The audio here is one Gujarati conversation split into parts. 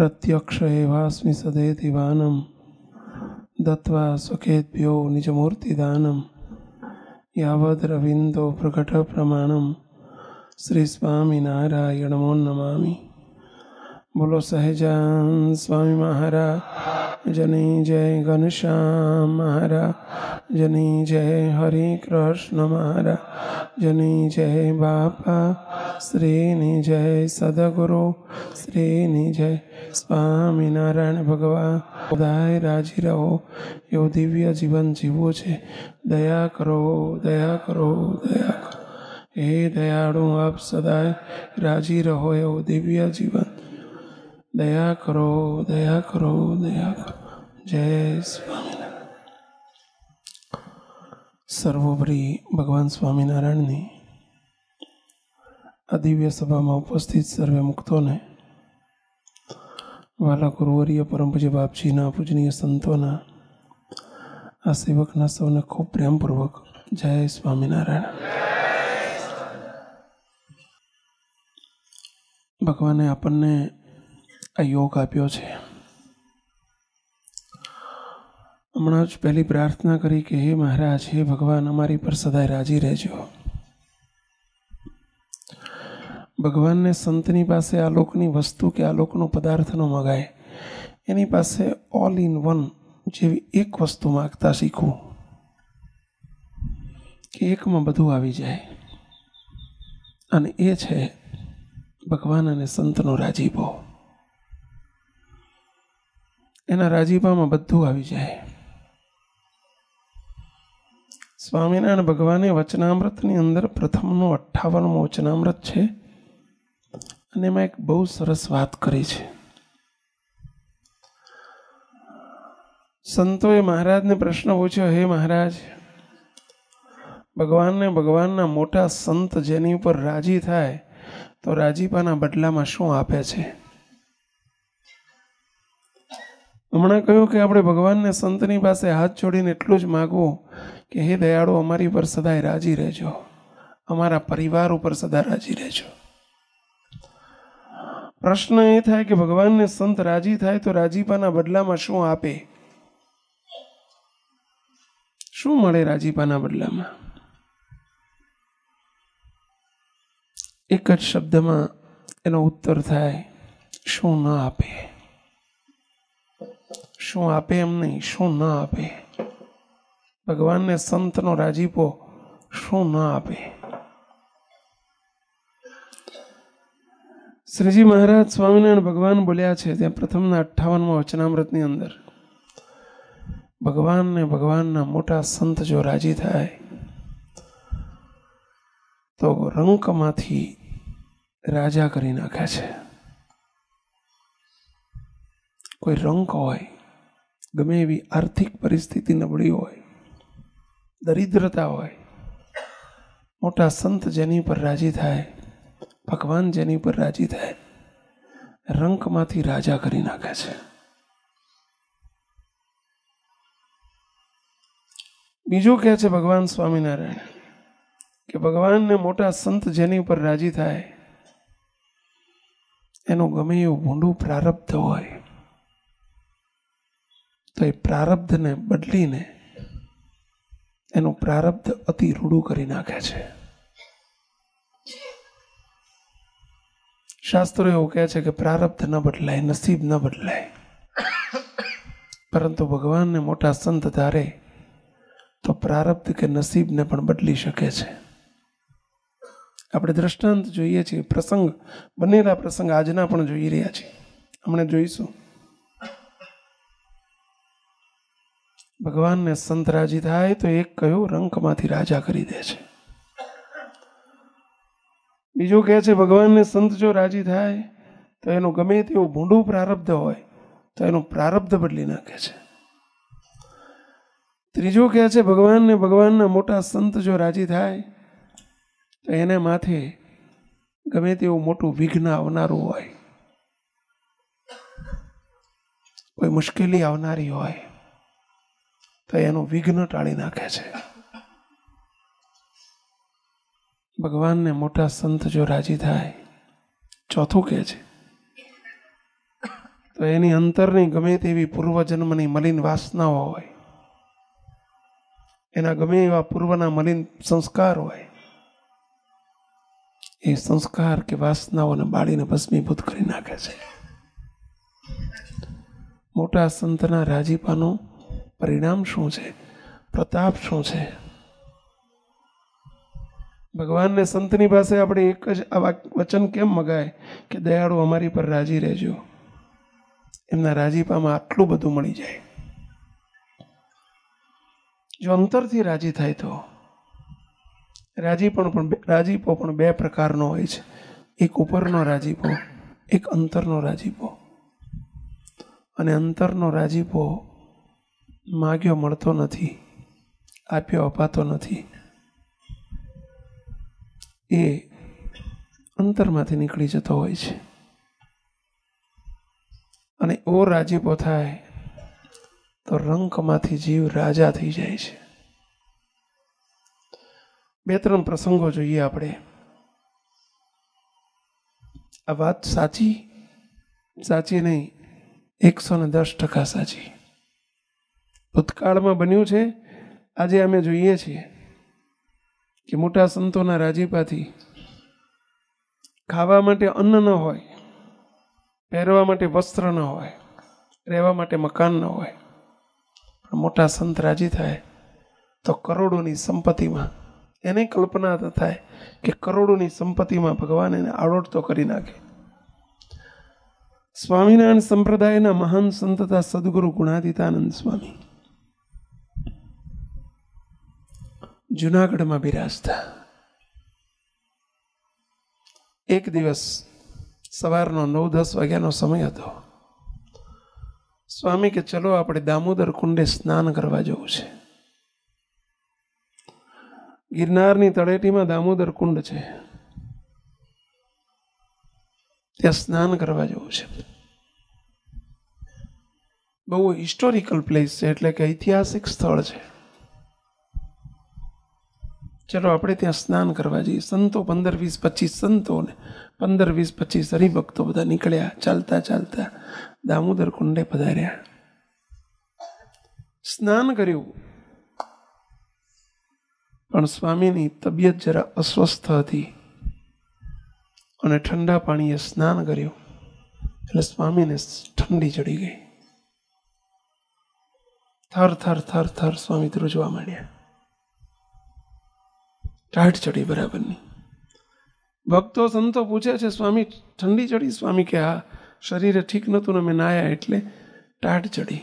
प्रत्यक्ष एवास्मि सदेति वानम दत्वा स्वखेद्यो श्री स्वामी नारायण मो नमा बोलो सहजान स्वामी महाराज जनी जय घनश्याम महाराज जनी जय हरे कृष्ण महाराज जनी जय बापा श्री जय सदगुरु श्री जय સ્વામિનારાયણ ભગવાન બધાએ રાજી રહો એવું દિવ્ય જીવન જીવવું છે દયા કરો દયા કરો દયા કરો હે દયાળુ આપ સદાય રાજી રહો એવું દિવ્ય જીવન દયા કરો દયા કરો દયા કરો જય સ્વામિનારાયણ સર્વોપરી ભગવાન સ્વામિનારાયણની આ દિવ્ય સભામાં ઉપસ્થિત સર્વે મુક્તોને વાલા ગુરુવર્ય પરમ પૂજ્ય બાપજીના પૂજનીય સંતોના આ સેવકના સૌને ખૂબ પ્રેમપૂર્વક જય સ્વામિનારાયણ ભગવાને આપણને આ યોગ આપ્યો છે હમણાં જ પહેલી પ્રાર્થના કરી કે હે મહારાજ હે ભગવાન અમારી પર સદાય રાજી રહેજો ભગવાનને સંતની પાસે આ લોકની વસ્તુ કે આ લોકનો પદાર્થ ન મગાય એની પાસે ઓલ ઇન વન જેવી એક વસ્તુ માગતા શીખવું કે એકમાં બધું આવી જાય અને એ છે ભગવાન અને સંતનો રાજીપો એના રાજીપામાં બધું આવી જાય સ્વામિનારાયણ ભગવાને વચનામૃતની અંદર પ્રથમનો અઠ્ઠાવનમું વચનામૃત છે અને એમાં એક બહુ સરસ વાત કરી છે સંતોએ મહારાજને પ્રશ્ન પૂછ્યો હે મહારાજ ભગવાનને ભગવાનના મોટા સંત જેની ઉપર રાજી થાય તો રાજીપાના બદલામાં શું આપે છે હમણાં કહ્યું કે આપણે ભગવાનને સંતની પાસે હાથ જોડીને એટલું જ માગવું કે હે દયાળુ અમારી પર સદાય રાજી રહેજો અમારા પરિવાર ઉપર સદા રાજી રહેજો પ્રશ્ન એ થાય કે ભગવાનને સંત રાજી થાય તો રાજીપાના બદલામાં શું આપે શું મળે રાજીપાના બદલામાં એક જ શબ્દમાં એનો ઉત્તર થાય શું ના આપે શું આપે એમ નહીં શું ના આપે ભગવાનને સંતનો રાજીપો શું ના આપે શ્રીજી મહારાજ સ્વામિનારાયણ ભગવાન બોલ્યા છે ત્યાં પ્રથમના અઠ્ઠાવનમાં વચનામૃતની અંદર ભગવાનને ભગવાનના મોટા સંત જો રાજી થાય તો રંકમાંથી રાજા કરી નાખે છે કોઈ રંક હોય ગમે એવી આર્થિક પરિસ્થિતિ નબળી હોય દરિદ્રતા હોય મોટા સંત જેની પર રાજી થાય ભગવાન જેની પર રાજી થાય રંકમાંથી રાજા કરી નાખે છે બીજું કહે છે ભગવાન સ્વામિનારાયણ કે ભગવાનને મોટા સંત જેની ઉપર રાજી થાય એનું ગમે એવું ભૂંડું પ્રારબ્ધ હોય તો એ પ્રારબ્ધને બદલીને એનું પ્રારબ્ધ અતિ રૂડું કરી નાખે છે શાસ્ત્રો એવું કહે છે કે પ્રારબ્ધ ન બદલાય નસીબ ન બદલાય પરંતુ ભગવાનને મોટા સંત ધારે તો પ્રારબ્ધ કે નસીબને પણ બદલી શકે છે આપણે દ્રષ્ટાંત જોઈએ છીએ પ્રસંગ બનેલા પ્રસંગ આજના પણ જોઈ રહ્યા છીએ હમણાં જોઈશું ભગવાનને સંત રાજી થાય તો એક કયો રંકમાંથી રાજા કરી દે છે બીજું કહે છે ભગવાનને સંત જો રાજી થાય તો એનું ગમે તેવું ભૂંડું પ્રારબ્ધ હોય તો એનું પ્રારબ્ધ બદલી નાખે છે ત્રીજું કહે છે ભગવાનને ભગવાનના મોટા સંત જો રાજી થાય તો એને માથે ગમે તેવું મોટું વિઘ્ન આવનારું હોય કોઈ મુશ્કેલી આવનારી હોય તો એનું વિઘ્ન ટાળી નાખે છે ભગવાનને મોટા સંત જો રાજી થાય ચોથું કહે છે તો એની અંતરની ગમે તેવી પૂર્વજન્મની મલિન વાસનાઓ હોય એના ગમે એવા પૂર્વના મલિન સંસ્કાર હોય એ સંસ્કાર કે વાસનાઓને બાળીને ભસ્મીભૂત કરી નાખે છે મોટા સંતના રાજીપાનું પરિણામ શું છે પ્રતાપ શું છે ભગવાનને સંતની પાસે આપણે એક જ આ વચન કેમ મગાય કે દયાળુ અમારી પર રાજી રહેજો એમના રાજીપામાં આટલું બધું મળી જાય જો અંતરથી રાજી થાય તો રાજીપણ પણ રાજીપો પણ બે પ્રકારનો હોય છે એક ઉપરનો રાજીપો એક અંતરનો રાજીપો અને અંતરનો રાજીપો માગ્યો મળતો નથી આપ્યો અપાતો નથી એ અંતરમાંથી નીકળી જતો હોય છે અને ઓ રાજીપો થાય તો રંકમાંથી જીવ રાજા થઈ જાય છે બે ત્રણ પ્રસંગો જોઈએ આપણે આ વાત સાચી સાચી નહીં એકસો ને દસ ટકા સાચી ભૂતકાળમાં બન્યું છે આજે અમે જોઈએ છીએ કે મોટા સંતોના રાજીપાથી ખાવા માટે અન્ન ન હોય પહેરવા માટે વસ્ત્ર ન હોય રહેવા માટે મકાન ન હોય પણ મોટા સંત રાજી થાય તો કરોડોની સંપત્તિમાં એને કલ્પના થાય કે કરોડોની સંપત્તિમાં ભગવાન એને આડોટતો કરી નાખે સ્વામિનારાયણ સંપ્રદાયના મહાન સંતતા સદગુરુ ગુણાદિતાનંદ સ્વામી જુનાગઢમાં બિરાજતા એક દિવસ સવારનો નવ દસ વાગ્યાનો સમય હતો સ્વામી કે ચલો આપણે દામોદર કુંડે સ્નાન કરવા જવું છે ગિરનારની તળેટીમાં દામોદર કુંડ છે ત્યાં સ્નાન કરવા જવું છે બહુ હિસ્ટોરિકલ પ્લેસ છે એટલે કે ઐતિહાસિક સ્થળ છે ચલો આપણે ત્યાં સ્નાન કરવા જઈએ સંતો 15 20 25 સંતોને 15 20 25 ખરી ভক্তો બધા નીકળ્યા ચાલતા ચાલતા દામોદર કુંડે પધાર્યા સ્નાન કર્યું પણ સ્વામીની તબિયત જરા અસ્વસ્થ હતી અને ઠંડા પાણીએ સ્નાન કર્યું અને સ્વામીને ઠંડી ચડી ગઈ थर थर थर थर સ્વામી дро જોવા મળ્યા ટાઢ ચડી બરાબરની ભક્તો સંતો પૂછે છે સ્વામી ઠંડી ચડી સ્વામી કે હા શરીરે ઠીક નહોતું ને મેં નાયા એટલે ટાઢ ચડી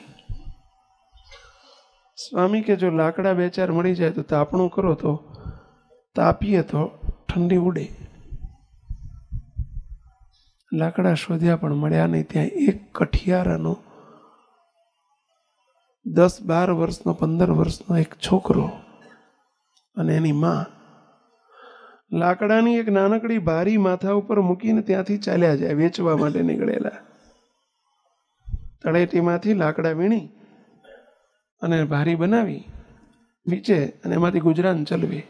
સ્વામી કે જો લાકડા બે ચાર મળી જાય તો તાપણું કરો તો તાપીએ તો ઠંડી ઉડે લાકડા શોધ્યા પણ મળ્યા નહીં ત્યાં એક કઠિયારાનો દસ બાર વર્ષનો પંદર વર્ષનો એક છોકરો અને એની માં લાકડાની એક નાનકડી ભારી માથા ઉપર મૂકીને ત્યાંથી ચાલ્યા જાય વેચવા માટે નીકળેલા તળેટીમાંથી લાકડા વીણી અને ભારી બનાવી વેચે અને એમાંથી ગુજરાન ચલવે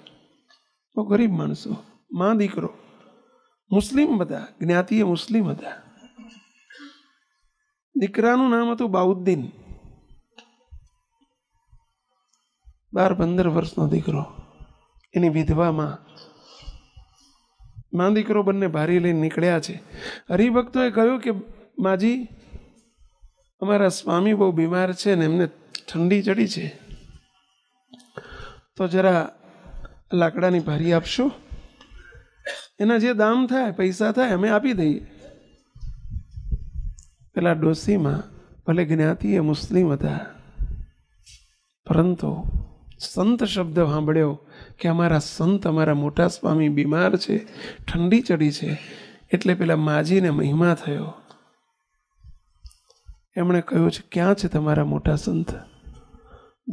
તો ગરીબ માણસો માં દીકરો મુસ્લિમ બધા જ્ઞાતિએ મુસ્લિમ હતા દીકરાનું નામ હતું બાઉદ્દીન બાર પંદર વર્ષનો દીકરો એની વિધવામાં માં દીકરો બંને ભારી લઈને નીકળ્યા છે હરિભક્તોએ કહ્યું કે માજી અમારા સ્વામી બહુ બીમાર છે ને એમને ઠંડી ચડી છે તો જરા લાકડાની ભારી આપશો એના જે દામ થાય પૈસા થાય અમે આપી દઈએ પેલા ડોસીમાં ભલે જ્ઞાતિ એ મુસ્લિમ હતા પરંતુ સંત શબ્દ સાંભળ્યો કે અમારા સંત અમારા મોટા સ્વામી બીમાર છે ઠંડી ચડી છે એટલે પેલા માજીને મહિમા થયો એમણે કહ્યું છે ક્યાં છે તમારા મોટા સંત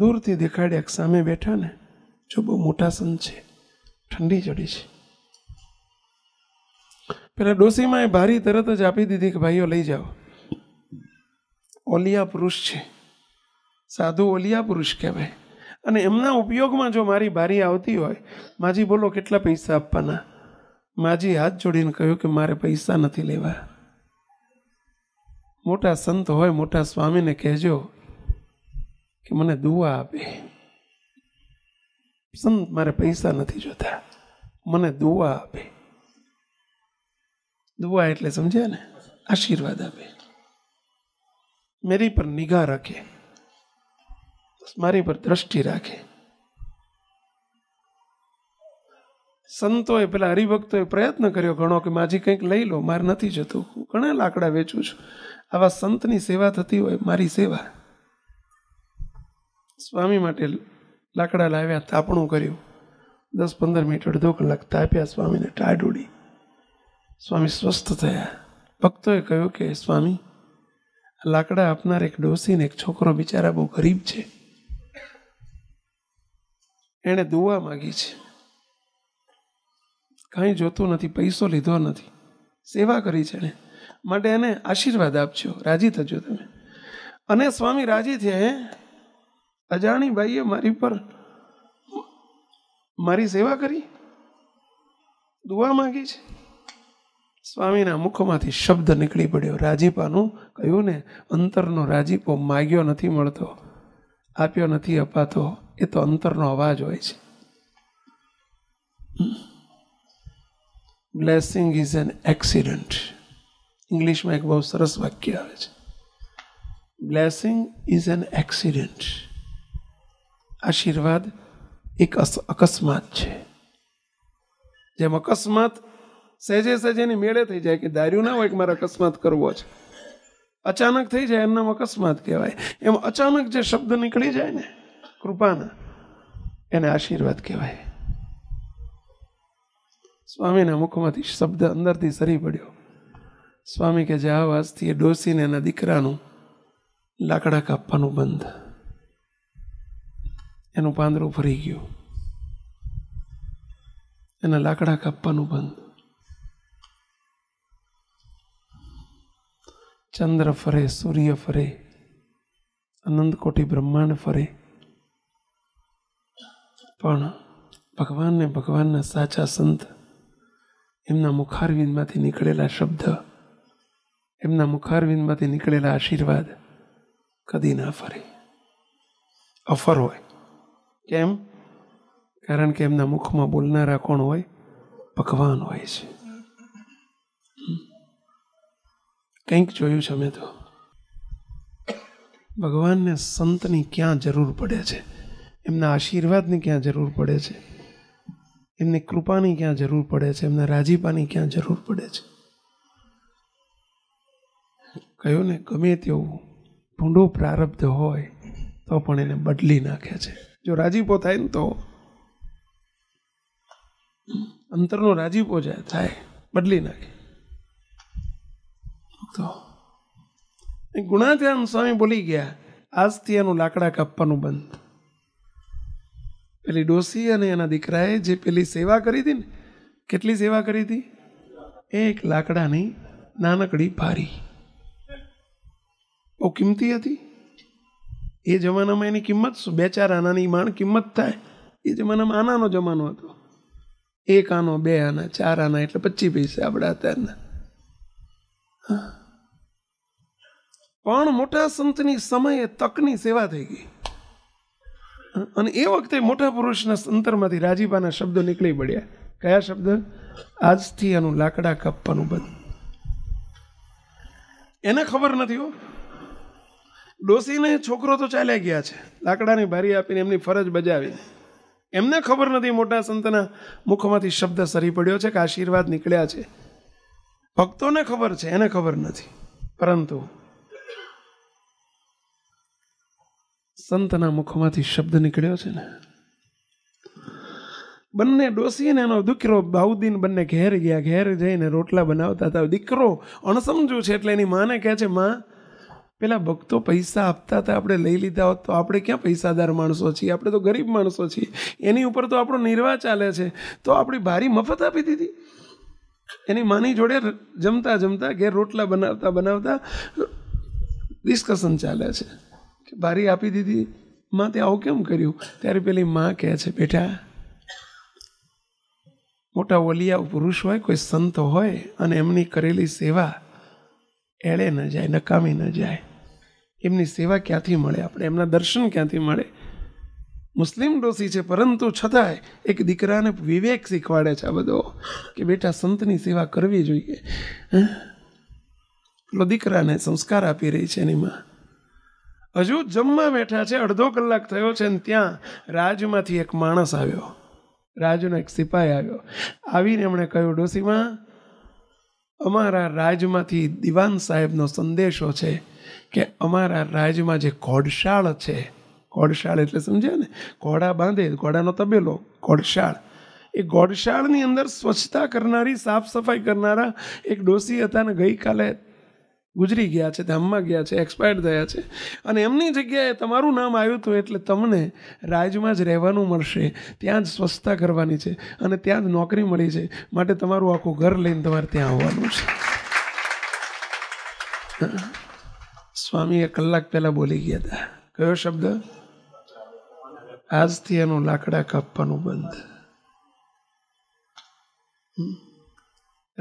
દૂરથી દેખાડ્યા સામે બેઠા ને જો બહુ મોટા સંત છે ઠંડી ચડી છે પેલા ડોસીમાં એ ભારી તરત જ આપી દીધી કે ભાઈઓ લઈ જાઓ ઓલિયા પુરુષ છે સાધુ ઓલિયા પુરુષ કહેવાય અને એમના ઉપયોગમાં જો મારી બારી આવતી હોય માજી બોલો કેટલા પૈસા આપવાના માજી હાથ જોડીને કહ્યું કે મારે પૈસા નથી લેવા મોટા સંત હોય મોટા સ્વામીને કહેજો કે મને દુઆ આપે સંત મારે પૈસા નથી જોતા મને દુઆ આપે દુઆ એટલે સમજ્યા ને આશીર્વાદ આપે મેરી પર નિગાહ રાખે મારી પર દ્રષ્ટિ રાખે સંતોએ પેલા હરિભક્તોએ પ્રયત્ન કર્યો ઘણો કે માજી કંઈક લઈ લો મારે નથી જતું હું ઘણા લાકડા વેચું છું આવા સંતની સેવા થતી હોય મારી સેવા સ્વામી માટે લાકડા લાવ્યા તાપણું કર્યું દસ પંદર મિનિટ અડધો કલાક તાપ્યા સ્વામીને ટાઢ સ્વામી સ્વસ્થ થયા ભક્તોએ કહ્યું કે સ્વામી લાકડા આપનાર એક ડોસીને એક છોકરો બિચારા બહુ ગરીબ છે એણે દુવા માગી છે કાંઈ જોતું નથી પૈસો લીધો નથી સેવા કરી છે એણે માટે એને આશીર્વાદ આપજો રાજી થજો તમે અને સ્વામી રાજી થયા હે અજાણીભાઈએ મારી પર મારી સેવા કરી દુઆ માગી છે સ્વામીના મુખમાંથી શબ્દ નીકળી પડ્યો રાજીપાનું કહ્યું ને અંતરનો રાજીપો માગ્યો નથી મળતો આપ્યો નથી અપાતો એ તો અંતરનો અવાજ હોય છે બ્લેસિંગ ઇઝ એન એક્સિડન્ટ ઇંગ્લિશમાં એક બહુ સરસ વાક્ય આવે છે બ્લેસિંગ ઇઝ એન એક્સિડન્ટ આશીર્વાદ એક અકસ્માત છે જેમ અકસ્માત સહેજે સહેજેની મેળે થઈ જાય કે દારૂ ના હોય કે મારે અકસ્માત કરવો છે અચાનક થઈ જાય એમનામ અકસ્માત કહેવાય એમ અચાનક જે શબ્દ નીકળી જાય ને કૃપાના એને આશીર્વાદ કહેવાય સ્વામીના મુખમાંથી શબ્દ અંદરથી સરી પડ્યો સ્વામી કે જે આ વાસથી એ ડોસીને એના દીકરાનું લાકડા કાપવાનું બંધ એનું પાંદરું ફરી ગયું એના લાકડા કાપવાનું બંધ ચંદ્ર ફરે સૂર્ય ફરે અનંત કોટી બ્રહ્માંડ ફરે પણ ભગવાનને ભગવાનના સાચા સંત એમના મુખારવિંદમાંથી નીકળેલા શબ્દ એમના મુખારવિંદમાંથી નીકળેલા આશીર્વાદ કદી ના ફરે અફર હોય કેમ કારણ કે એમના મુખમાં બોલનારા કોણ હોય ભગવાન હોય છે કંઈક જોયું છે મેં તો ભગવાનને સંતની ક્યાં જરૂર પડે છે એમના આશીર્વાદની ક્યાં જરૂર પડે છે એમની કૃપાની ક્યાં જરૂર પડે છે એમના રાજીપાની ક્યાં જરૂર પડે છે કહ્યું ને ગમે તેવું ભૂંડો પ્રારબ્ધ હોય તો પણ એને બદલી નાખે છે જો રાજીપો થાય ને તો અંતરનો રાજીપો જાય થાય બદલી નાખે તો ગુણાત્યાન સ્વામી બોલી ગયા આજથી એનું લાકડા કાપવાનું બંધ પેલી ડોસી અને એના દીકરાએ જે પેલી સેવા કરી હતી ને કેટલી સેવા કરી હતી એક લાકડાની નાનકડી ભારી બહુ કિંમતી હતી એ જમાનામાં એની કિંમત શું બે ચાર આનાની માણ કિંમત થાય એ જમાનામાં આનાનો જમાનો હતો એક આનો બે આના ચાર આના એટલે પચીસ પૈસા આપણા અત્યારના પણ મોટા સંતની સમયે તકની સેવા થઈ ગઈ અને એ વખતે મોટા પુરુષના અંતરમાંથી રાજીપાના શબ્દો નીકળી પડ્યા કયા શબ્દ આજથી એનું લાકડા કાપવાનું બંધ એને ખબર નથી હો ડોસીને છોકરો તો ચાલ્યા ગયા છે લાકડાની ભારી આપીને એમની ફરજ બજાવી એમને ખબર નથી મોટા સંતના મુખમાંથી શબ્દ સરી પડ્યો છે કે આશીર્વાદ નીકળ્યા છે ભક્તોને ખબર છે એને ખબર નથી પરંતુ સંતના મુખમાંથી શબ્દ નીકળ્યો છે ને બંને ડોસી અને એનો દીકરો બાઉદ્દીન બંને ઘેર ગયા ઘેર જઈને રોટલા બનાવતા હતા દીકરો અણસમજુ છે એટલે એની માને કહે છે માં પેલા ભક્તો પૈસા આપતા હતા આપણે લઈ લીધા હોત તો આપણે ક્યાં પૈસાદાર માણસો છીએ આપણે તો ગરીબ માણસો છીએ એની ઉપર તો આપણો નિર્વાહ ચાલે છે તો આપણી ભારી મફત આપી દીધી એની માની જોડે જમતા જમતા ઘેર રોટલા બનાવતા બનાવતા ડિસ્કશન ચાલે છે કે બારી આપી દીધી માં તે આવું કેમ કર્યું ત્યારે પેલી માં કહે છે બેટા મોટા ઓલિયા પુરુષ હોય કોઈ સંત હોય અને એમની કરેલી સેવા એળે ન જાય નકામી ન જાય એમની સેવા ક્યાંથી મળે આપણે એમના દર્શન ક્યાંથી મળે મુસ્લિમ ડોસી છે પરંતુ છતાંય એક દીકરાને વિવેક શીખવાડે છે આ બધો કે બેટા સંતની સેવા કરવી જોઈએ પેલો દીકરાને સંસ્કાર આપી રહી છે એની માં હજુ જમવા બેઠા છે અડધો કલાક થયો છે ને ત્યાં રાજમાંથી એક માણસ આવ્યો રાજનો એક સિપાહી આવ્યો આવીને એમણે કહ્યું ડોસીમાં અમારા રાજમાંથી દિવાન સાહેબનો સંદેશો છે કે અમારા રાજમાં જે ઘોડશાળ છે ઘોડશાળ એટલે સમજ્યા ને ઘોડા બાંધે ઘોડાનો તબેલો ઘોડશાળ એ ગોડશાળની અંદર સ્વચ્છતા કરનારી સાફ સફાઈ કરનારા એક ડોસી હતા ને ગઈકાલે ગુજરી ગયા છે ધામમાં ગયા છે એક્સપાયર્ડ થયા છે અને એમની જગ્યાએ તમારું નામ આવ્યું હતું એટલે તમને રાજમાં જ રહેવાનું મળશે ત્યાં જ સ્વચ્છતા કરવાની છે અને ત્યાં જ નોકરી મળી છે માટે તમારું આખું ઘર લઈને તમારે ત્યાં આવવાનું છે સ્વામી એક કલાક પહેલાં બોલી ગયા હતા કયો શબ્દ આજથી એનું લાકડા કાપવાનું બંધ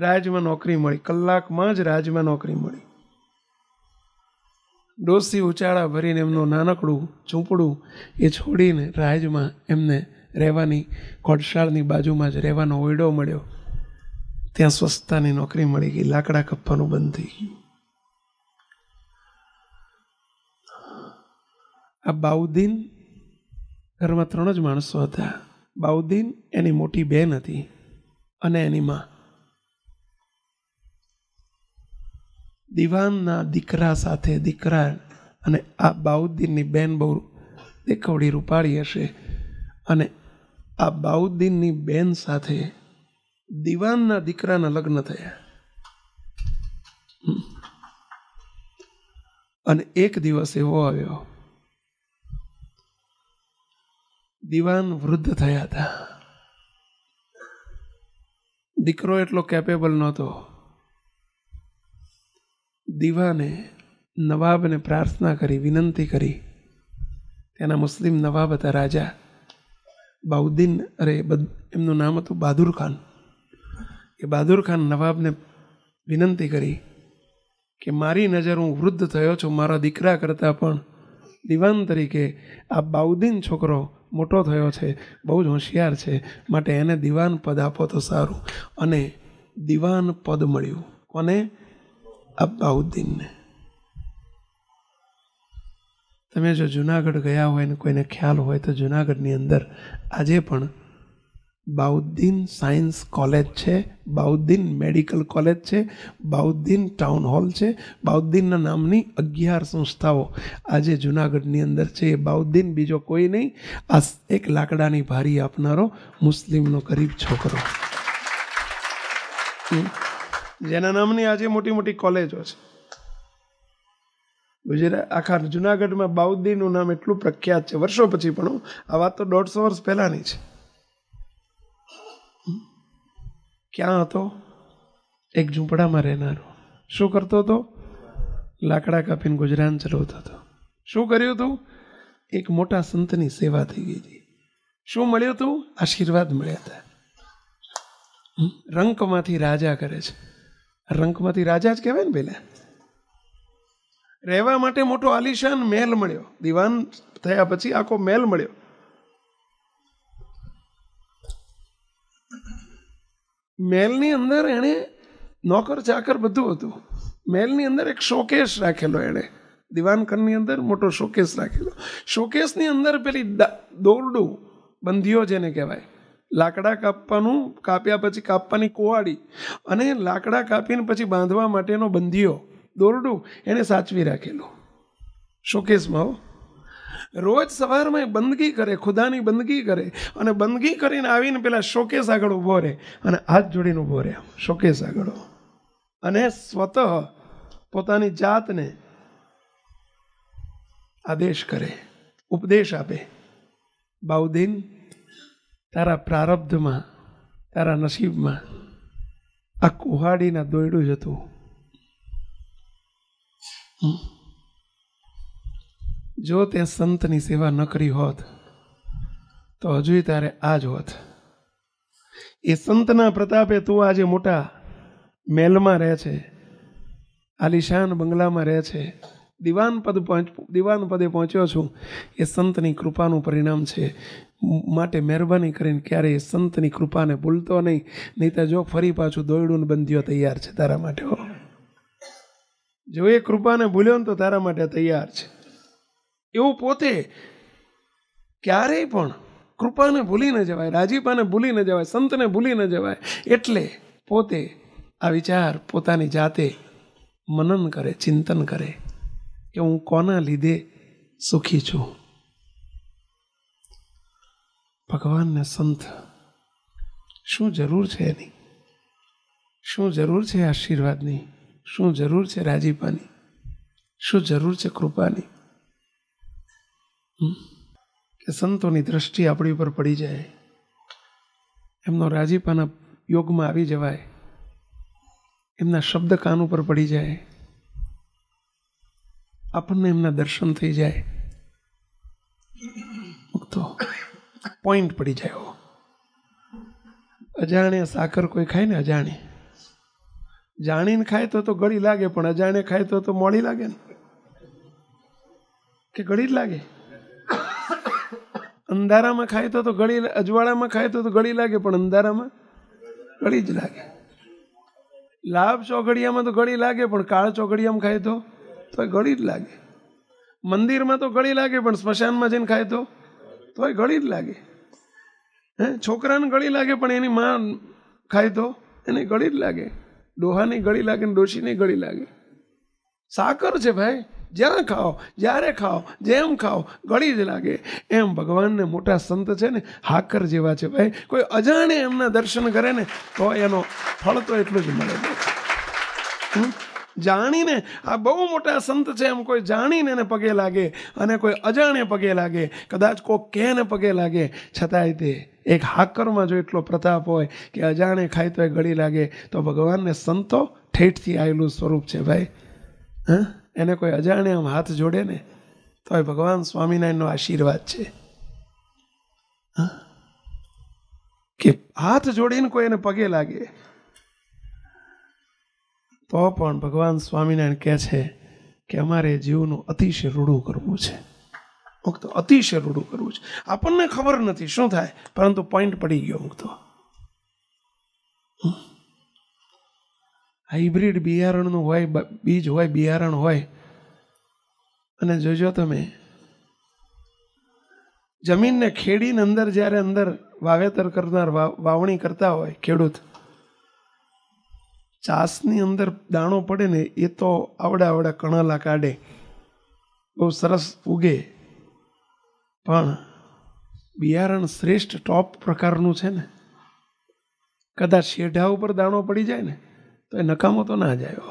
રાજમાં નોકરી મળી કલાકમાં જ રાજમાં નોકરી મળી ડોસી ઉચાળા ભરીને એમનું નાનકડું ચૂંપડું એ છોડીને રાજમાં એમને રહેવાની કોટશાળની બાજુમાં જ રહેવાનો ઓયડો મળ્યો ત્યાં સ્વસ્થતાની નોકરી મળી ગઈ લાકડા કપવાનું બંધ થઈ ગયું આ બાઉદ્દીન ઘરમાં ત્રણ જ માણસો હતા બાઉદ્દીન એની મોટી બહેન હતી અને એની માં દિવાનના દીકરા સાથે દીકરા અને આ બાઉદ્દીનની બેન બહુ દેખવડી રૂપાળી હશે અને આ બાઉદ્દીનની બેન સાથે દિવાનના દીકરાના લગ્ન થયા અને એક દિવસ એવો આવ્યો દિવાન વૃદ્ધ થયા હતા દીકરો એટલો કેપેબલ નહોતો દીવાને નવાબને પ્રાર્થના કરી વિનંતી કરી ત્યાંના મુસ્લિમ નવાબ હતા રાજા બાઉદ્દીન અરે એમનું નામ હતું બહાદુર ખાન એ બહાદુર ખાન નવાબને વિનંતી કરી કે મારી નજર હું વૃદ્ધ થયો છું મારા દીકરા કરતાં પણ દિવાન તરીકે આ બાઉદ્દીન છોકરો મોટો થયો છે બહુ જ હોશિયાર છે માટે એને દિવાન પદ આપો તો સારું અને દિવાન પદ મળ્યું કોને આ બાઉદ્દીનને તમે જો જુનાગઢ ગયા હોય ને કોઈને ખ્યાલ હોય તો જુનાગઢની અંદર આજે પણ બાઉદ્દીન સાયન્સ કોલેજ છે બાઉદ્દીન મેડિકલ કોલેજ છે બાઉદ્દીન ટાઉન હોલ છે બાઉદ્દીનના નામની અગિયાર સંસ્થાઓ આજે જુનાગઢની અંદર છે એ બાઉદ્દીન બીજો કોઈ નહીં આ એક લાકડાની ભારી આપનારો મુસ્લિમનો ગરીબ છોકરો જેના નામની આજે મોટી મોટી કોલેજો છે ગુજરાત આખા જુનાગઢમાં બાઉદ્દીનું નામ એટલું પ્રખ્યાત છે વર્ષો પછી પણ આ વાત તો દોઢસો વર્ષ પહેલાંની છે ક્યાં હતો એક ઝૂંપડામાં રહેનારો શું કરતો હતો લાકડા કાપીને ગુજરાન ચલાવતો હતો શું કર્યું હતું એક મોટા સંતની સેવા થઈ ગઈ હતી શું મળ્યું હતું આશીર્વાદ મળ્યા હતા રંકમાંથી રાજા કરે છે રંકમાંથી રાજા જ કહેવાય ને પેલા રહેવા માટે મોટો આલિશાન મહેલ મળ્યો દિવાન થયા પછી આખો મહેલ મળ્યો મહેલની અંદર એણે નોકર ચાકર બધું હતું મહેલની અંદર એક શોકેસ રાખેલો એણે દિવાનખંડની અંદર મોટો શોકેસ રાખેલો શોકેસની અંદર પેલી દોરડું બંધીઓ જેને કહેવાય લાકડા કાપવાનું કાપ્યા પછી કાપવાની કોવાડી અને લાકડા કાપીને પછી બાંધવા માટેનો બંધીઓ દોરડું એને સાચવી રાખેલું શોકેસમાં રોજ સવારમાં એ બંદગી કરે ખુદાની બંદગી કરે અને બંદગી કરીને આવીને પેલા શોકેસ આગળ ઊભો રહે અને હાથ જોડીને ઊભો રહે શોકેસ આગળ અને સ્વતઃ પોતાની જાતને આદેશ કરે ઉપદેશ આપે બાઉદ્દીન તારા પ્રારબ્ધમાં તારા નસીબમાં આ કુહાડીના દોયડું જ હતું જો તે સંતની સેવા ન કરી હોત તો હજુય તારે આ જ હોત એ સંતના પ્રતાપે તું આજે મોટા મેલમાં રહે છે આલિશાન બંગલામાં રહે છે દિવાન પદ દિવાન પદે પહોંચ્યો છું એ સંતની કૃપાનું પરિણામ છે માટે મહેરબાની કરીને ક્યારેય સંતની કૃપાને ભૂલતો નહીં નહીં તો જો ફરી પાછું દોયડું બંધીઓ તૈયાર છે તારા માટે જો એ કૃપાને ભૂલ્યો ને તો તારા માટે તૈયાર છે એવું પોતે ક્યારેય પણ કૃપાને ભૂલી ન જવાય રાજીપાને ભૂલી ન જવાય સંતને ભૂલી ન જવાય એટલે પોતે આ વિચાર પોતાની જાતે મનન કરે ચિંતન કરે કે હું કોના લીધે સુખી છું ભગવાનને સંત શું જરૂર છે એની શું જરૂર છે આશીર્વાદની શું જરૂર છે રાજીપાની શું જરૂર છે કૃપાની કે સંતોની દ્રષ્ટિ આપણી ઉપર પડી જાય એમનો રાજીપાના યોગમાં આવી જવાય એમના શબ્દ કાન ઉપર પડી જાય આપણને એમના દર્શન થઈ જાય તો પોઈન્ટ પડી જાય અજાણ્યા સાકર કોઈ ખાય ને અજાણે જાણીને ખાય તો તો ગળી લાગે પણ અજાણે ખાય તો તો મોડી લાગે ને કે ગળી જ લાગે અંધારામાં ખાય તો તો ગળી અજવાળામાં ખાય તો તો ગળી લાગે પણ અંધારામાં ગળી જ લાગે લાભ ચોઘડિયામાં તો ગળી લાગે પણ કાળ ચોઘડિયામાં ખાય તો તો ગળી જ લાગે મંદિરમાં તો ગળી લાગે પણ સ્મશાનમાં જઈને ખાય તો તોય ગળી જ લાગે હે છોકરાને ગળી લાગે પણ એની માં ખાય તો એને ગળી જ લાગે ડોહાની ગળી લાગે ને ડોશીની ગળી લાગે સાકર છે ભાઈ જ્યાં ખાઓ જ્યારે ખાઓ જેમ ખાઓ ગળી જ લાગે એમ ભગવાનને મોટા સંત છે ને હાકર જેવા છે ભાઈ કોઈ અજાણે એમના દર્શન કરે ને તો એનો ફળ તો એટલું જ મળે જાણીને આ બહુ મોટા સંત છે એમ કોઈ જાણીને એને પગે લાગે અને કોઈ અજાણે પગે લાગે કદાચ કોઈ કે પગે લાગે છતાંય તે એક હાકરમાં જો એટલો પ્રતાપ હોય કે અજાણે ખાય તો એ ગળી લાગે તો ભગવાનને સંતો ઠેઠથી આવેલું સ્વરૂપ છે ભાઈ હા એને કોઈ અજાણે આમ હાથ જોડે ને તો એ ભગવાન સ્વામિનારાયણનો આશીર્વાદ છે હા કે હાથ જોડીને કોઈ એને પગે લાગે તો પણ ભગવાન સ્વામિનારાયણ કહે છે કે અમારે જીવનું અતિશય રૂડું કરવું છે મુક્ત અતિશય રૂડું કરવું છે આપણને ખબર નથી શું થાય પરંતુ પોઈન્ટ પડી ગયો મુક્તો હાઇબ્રિડ બિયારણનું હોય બીજ હોય બિયારણ હોય અને જોજો તમે જમીનને ખેડીને અંદર જ્યારે અંદર વાવેતર કરનાર વાવણી કરતા હોય ખેડૂત ચાસની અંદર દાણો પડે ને એ તો આવડા આવડા કણાલા કાઢે બહુ સરસ ઉગે પણ બિયારણ શ્રેષ્ઠ ટોપ પ્રકારનું છે ને કદાચ શેઢા ઉપર દાણો પડી જાય ને તો એ નકામો તો ના જાય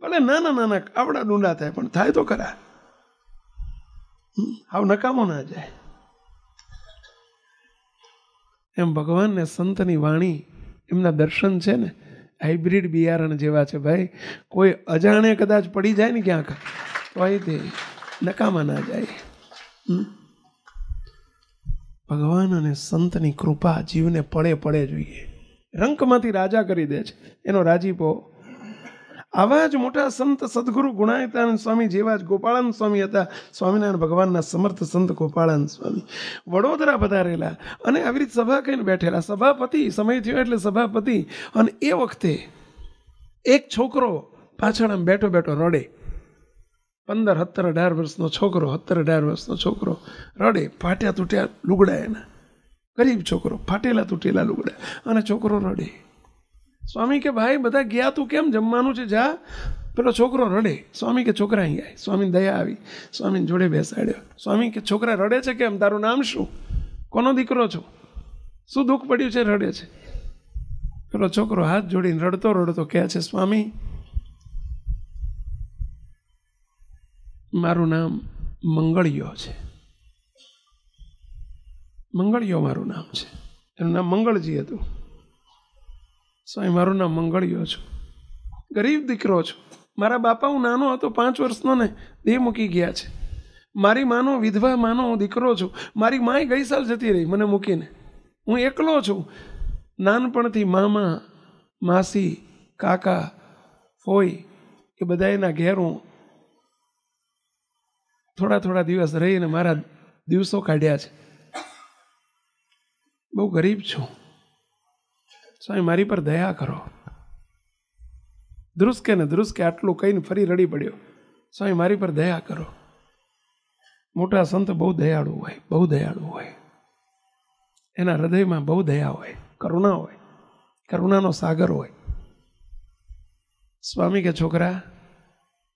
ભલે નાના નાના આવડા ડુંડા થાય પણ થાય તો ખરા આવ નકામો ના જાય એમ ભગવાનને સંતની વાણી એમના દર્શન છે ને હાઇબ્રિડ બિયારણ જેવા છે ભાઈ કોઈ અજાણે કદાચ પડી જાય ને ક્યાંક તો તે નકામાં ના જાય ભગવાન અને સંતની કૃપા જીવને પડે પડે જોઈએ રંકમાંથી રાજા કરી દે છે એનો રાજીપો આવા જ મોટા સંત સદગુરુ ગુણાયતાનંદ સ્વામી જેવા જ ગોપાળાનંદ સ્વામી હતા સ્વામિનારાયણ ભગવાનના સમર્થ સંત ગોપાળાનંદ સ્વામી વડોદરા પધારેલા અને આવી રીતે સભા કહીને બેઠેલા સભાપતિ સમય થયો એટલે સભાપતિ અને એ વખતે એક છોકરો પાછળ આમ બેઠો બેઠો રડે પંદર સત્તર અઢાર વર્ષનો છોકરો સત્તર અઢાર વર્ષનો છોકરો રડે ફાટ્યા તૂટ્યા લુગડા એના ગરીબ છોકરો ફાટેલા તૂટેલા લુગડા અને છોકરો રડે સ્વામી કે ભાઈ બધા ગયા તું કેમ જમવાનું છે જા પેલો છોકરો રડે સ્વામી કે છોકરા અહીં આય સ્વામીને દયા આવી સ્વામી જોડે બેસાડ્યો સ્વામી કે છોકરા રડે છે કેમ તારું નામ શું કોનો દીકરો છો શું દુઃખ પડ્યું છે રડે છે પેલો છોકરો હાથ જોડીને રડતો રડતો કહે છે સ્વામી મારું નામ મંગળિયો છે મંગળિયો મારું નામ છે એનું નામ મંગળજી હતું સ્વામી મારું નામ મંગળિયો છું ગરીબ દીકરો છું મારા બાપા હું નાનો હતો પાંચ વર્ષનો ને દેહ મૂકી ગયા છે મારી માનો વિધવા માનો હું દીકરો છું મારી માય ગઈ સાલ જતી રહી મને મૂકીને હું એકલો છું નાનપણથી મામા માસી કાકા ફોઈ એ બધા એના ઘેર હું થોડા થોડા દિવસ રહીને મારા દિવસો કાઢ્યા છે બહુ ગરીબ છું સ્વામી મારી પર દયા કરો ધ્રુસકે ને ધ્રુસકે આટલું કહીને ફરી રડી પડ્યો સ્વામી મારી પર દયા કરો મોટા સંત બહુ દયાળુ હોય બહુ દયાળુ હોય એના હૃદયમાં બહુ દયા હોય કરુણા હોય કરુણાનો સાગર હોય સ્વામી કે છોકરા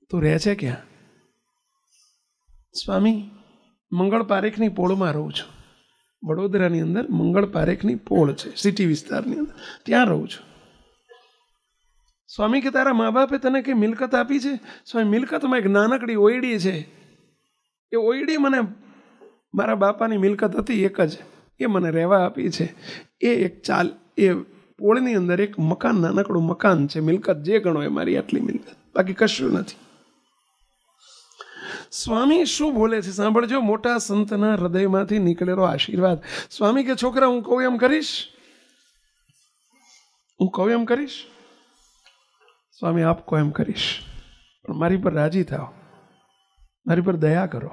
તું રહે છે ક્યાં સ્વામી મંગળ પારેખની પોળમાં રહું છું વડોદરાની અંદર મંગળ પારેખની પોળ છે સિટી વિસ્તારની અંદર ત્યાં રહું છું સ્વામી કે તારા મા બાપે તને કંઈ મિલકત આપી છે સ્વામી મિલકતમાં એક નાનકડી ઓયડી છે એ ઓયડી મને મારા બાપાની મિલકત હતી એક જ એ મને રહેવા આપી છે એ એક ચાલ એ પોળની અંદર એક મકાન નાનકડું મકાન છે મિલકત જે ગણો એ મારી આટલી મિલકત બાકી કશું નથી સ્વામી શું બોલે છે સાંભળજો મોટા સંતના હૃદયમાંથી નીકળેલો આશીર્વાદ સ્વામી કે છોકરા હું કહું એમ કરીશ હું કહું એમ કરીશ સ્વામી આપ કહો એમ કરીશ પણ મારી પર રાજી થાઓ મારી પર દયા કરો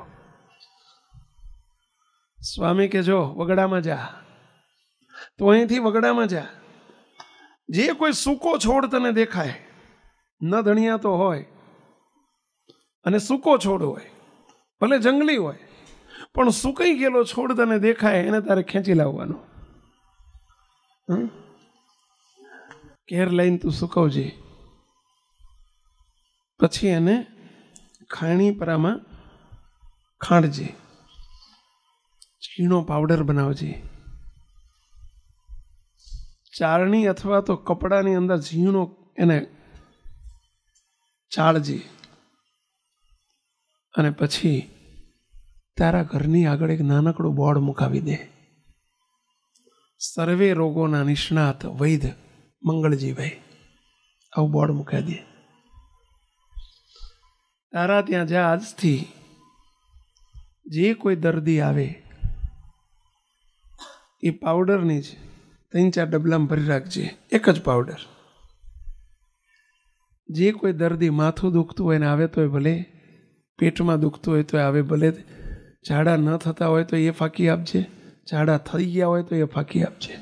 સ્વામી કે જો વગડામાં જા તો અહીંથી વગડામાં જા જે કોઈ સૂકો છોડ તને દેખાય ન ધણિયા તો હોય અને સૂકો છોડ હોય ભલે જંગલી હોય પણ સુકાઈ ગયેલો છોડ તને દેખાય એને તારે ખેંચી લાવવાનો ઘેર લઈને તું સુકવજે પછી એને ખાણીપરામાં ખાંડજે ઝીણો પાવડર બનાવજે ચારણી અથવા તો કપડાની અંદર ઝીણો એને ચાળજે અને પછી તારા ઘરની આગળ એક નાનકડું બોર્ડ મુકાવી દે સર્વે રોગોના નિષ્ણાત વૈદ મંગળજીભાઈ આવું બોર્ડ મુકાવી દે તારા ત્યાં જ્યાં આજથી જે કોઈ દર્દી આવે એ પાવડરની જ ત્રણ ચાર ડબલામાં ભરી રાખજે એક જ પાવડર જે કોઈ દર્દી માથું દુખતું હોય ને આવે તો તોય ભલે પેટમાં દુખતું હોય તો આવે ભલે ઝાડા ન થતા હોય તો એ ફાંકી આપજે ઝાડા થઈ ગયા હોય તો એ ફાંકી આપજે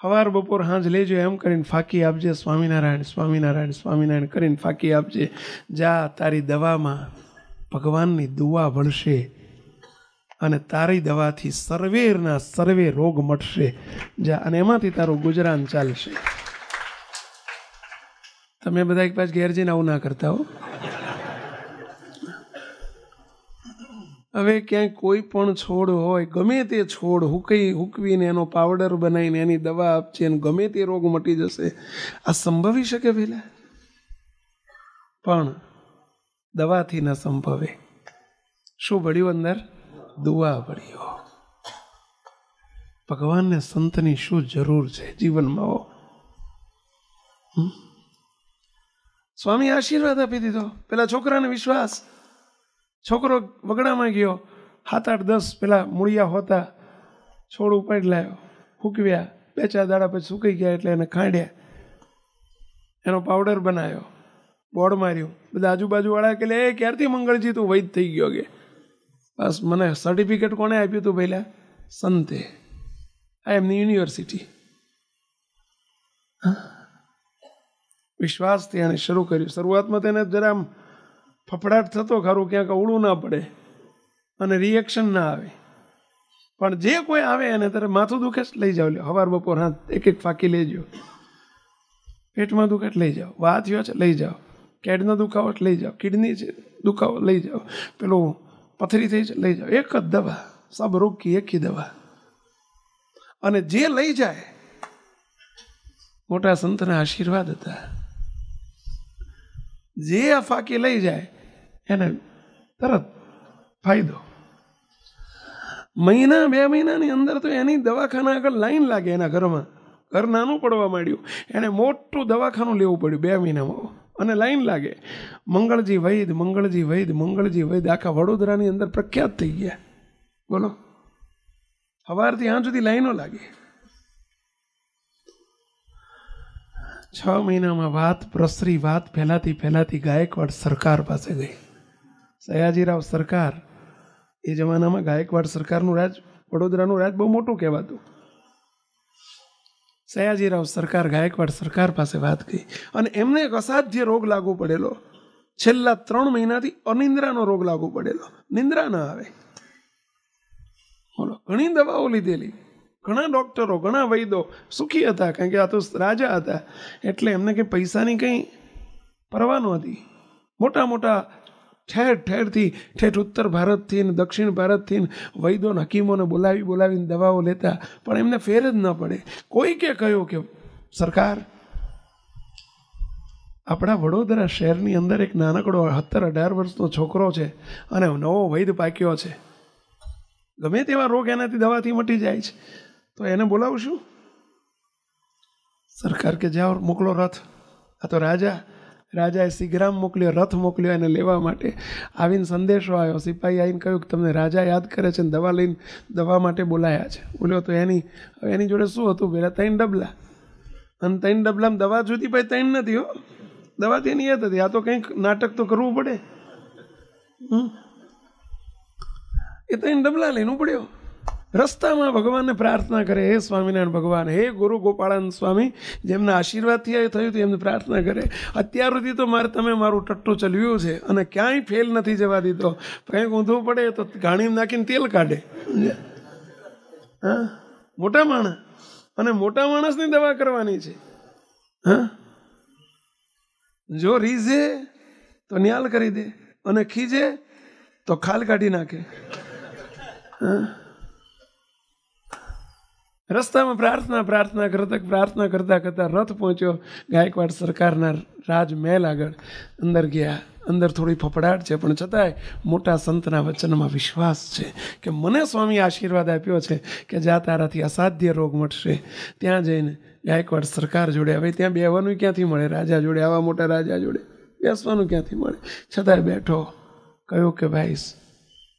સવાર બપોર હાંજ લેજો એમ કરીને ફાંકી આપજે સ્વામિનારાયણ સ્વામિનારાયણ સ્વામિનારાયણ કરીને ફાંકી આપજે જા તારી દવામાં ભગવાનની દુવા ભળશે અને તારી દવાથી સર્વેરના સર્વે રોગ મટશે જા અને એમાંથી તારું ગુજરાન ચાલશે તમે બધા એક પાછ ઘેર જઈને આવું ના કરતા હો હવે ક્યાંય કોઈ પણ છોડ હોય ગમે તે છોડ હુકઈ હુકવીને એનો પાવડર બનાવીને એની દવા આપશે અને ગમે તે રોગ મટી જશે આ સંભવી શકે પેલા પણ દવાથી ન સંભવે શું ભળ્યું અંદર દુવા ભળ્યો ભગવાનને સંતની શું જરૂર છે જીવનમાં હમ સ્વામી આશીર્વાદ આપી દીધો પેલા છોકરાને વિશ્વાસ છોકરો વગડામાં ગયો સાત આઠ દસ પેલા મૂળિયા હોતા છોડ ઉપાડી લાવ્યો ફૂકવ્યા બે ચાર દાડા પછી સુકાઈ ગયા એટલે એને ખાંડ્યા એનો પાવડર બનાવ્યો બોર્ડ માર્યું બધા આજુબાજુવાળા કે લે ક્યારથી મંગળજી તું વૈદ થઈ ગયો કે બસ મને સર્ટિફિકેટ કોણે આપ્યું હતું પહેલાં સંતે આ એમની યુનિવર્સિટી હા વિશ્વાસથી એણે શરૂ કર્યું શરૂઆતમાં તેને જરા આમ ફફડાટ થતો ખરું ક્યાંક અવળું ના પડે અને રિએક્શન ના આવે પણ જે કોઈ આવે એને ત્યારે માથું દુખે જ લઈ જાવ લ્યો હવાર બપોર હાથ એક એક ફાંકી લેજો પેટમાં દુખે લઈ જાઓ વાત થયો છે લઈ જાઓ કેડનો દુખાવો લઈ જાઓ કિડની છે દુખાવો લઈ જાઓ પેલું પથરી થઈ છે લઈ જાઓ એક જ દવા સબ રોગ એકી દવા અને જે લઈ જાય મોટા સંતના આશીર્વાદ હતા જે આ ફાંકી લઈ જાય એને તરત ફાયદો મહિના બે મહિનાની અંદર તો એની દવાખાના આગળ લાઈન લાગે એના ઘરમાં ઘર નાનું પડવા માંડ્યું એણે મોટું દવાખાનું લેવું પડ્યું બે મહિનામાં અને લાઈન લાગે મંગળજી વૈદ મંગળજી વૈદ મંગળજી વૈદ આખા વડોદરાની અંદર પ્રખ્યાત થઈ ગયા બોલો સવારથી આ સુધી લાઈનો લાગી છ મહિનામાં વાત પ્રસરી વાત ફેલાતી ફેલાતી ગાયકવાડ સરકાર પાસે ગઈ સયાજીરાવ સરકાર એ જમાનામાં ગાયકવાડ સરકારનું રાજ વડોદરાનું રાજ બહુ મોટું કહેવાતું સયાજીરાવ સરકાર ગાયકવાડ સરકાર પાસે વાત ગઈ અને એમને એક અસાધ્ય રોગ લાગુ પડેલો છેલ્લા ત્રણ મહિનાથી અનિંદ્રાનો રોગ લાગુ પડેલો નિંદ્રા ન આવે બોલો ઘણી દવાઓ લીધેલી ઘણા ડૉક્ટરો ઘણા વૈદો સુખી હતા કારણ કે આ તો રાજા હતા એટલે એમને કંઈ પૈસાની કંઈ પરવા નહોતી મોટા મોટા ઠેર ઠેરથી ઠેઠ ઉત્તર ભારતથી ને દક્ષિણ ભારતથી વૈદોને હકીમોને બોલાવી બોલાવીને દવાઓ લેતા પણ એમને ફેર જ ન પડે કોઈ કે કહ્યું કે સરકાર આપણા વડોદરા શહેરની અંદર એક નાનકડો સત્તર અઢાર વર્ષનો છોકરો છે અને નવો વૈદ પાક્યો છે ગમે તેવા રોગ એનાથી દવાથી મટી જાય છે તો એને બોલાવશું સરકાર કે જાઓ મોકલો રથ આ તો રાજા રાજાએ શીઘ્રામ મોકલ્યો રથ મોકલ્યો એને લેવા માટે આવીને સંદેશો આવ્યો સિપાહી આવીને કહ્યું કે તમને રાજા યાદ કરે છે ને દવા લઈને દવા માટે બોલાયા છે બોલ્યો તો એની એની જોડે શું હતું પહેલાં ત્રણ ડબલા અને ત્રણ ડબલામાં દવા જોતી ભાઈ ત્રણ નથી હો દવા તેની એ હતી આ તો કંઈક નાટક તો કરવું પડે એ ત્રણ ડબલા લઈને ઉપડ્યો રસ્તામાં ભગવાનને પ્રાર્થના કરે હે સ્વામિનારાયણ ભગવાન હે ગુરુ ગોપાળાનંદ સ્વામી જેમના આશીર્વાદથી આ થયું એમને પ્રાર્થના કરે અત્યાર સુધી તો મારે તમે મારું ટટ્ટું ચલ્યું છે અને ક્યાંય ફેલ નથી જવા દીધો કંઈક ઊંધું પડે તો ઘાણીમાં નાખીને તેલ કાઢે હા મોટા માણસ અને મોટા માણસની દવા કરવાની છે હા જો રીઝે તો ન્યાલ કરી દે અને ખીજે તો ખાલ કાઢી નાખે હા રસ્તામાં પ્રાર્થના પ્રાર્થના કરતા પ્રાર્થના કરતાં કરતાં રથ પહોંચ્યો ગાયકવાડ સરકારના રાજમહેલ આગળ અંદર ગયા અંદર થોડી ફફડાટ છે પણ છતાંય મોટા સંતના વચનમાં વિશ્વાસ છે કે મને સ્વામી આશીર્વાદ આપ્યો છે કે જ્યાં તારાથી અસાધ્ય રોગ મટશે ત્યાં જઈને ગાયકવાડ સરકાર જોડે હવે ત્યાં બેવાનું ક્યાંથી મળે રાજા જોડે આવા મોટા રાજા જોડે બેસવાનું ક્યાંથી મળે છતાંય બેઠો કહ્યું કે ભાઈ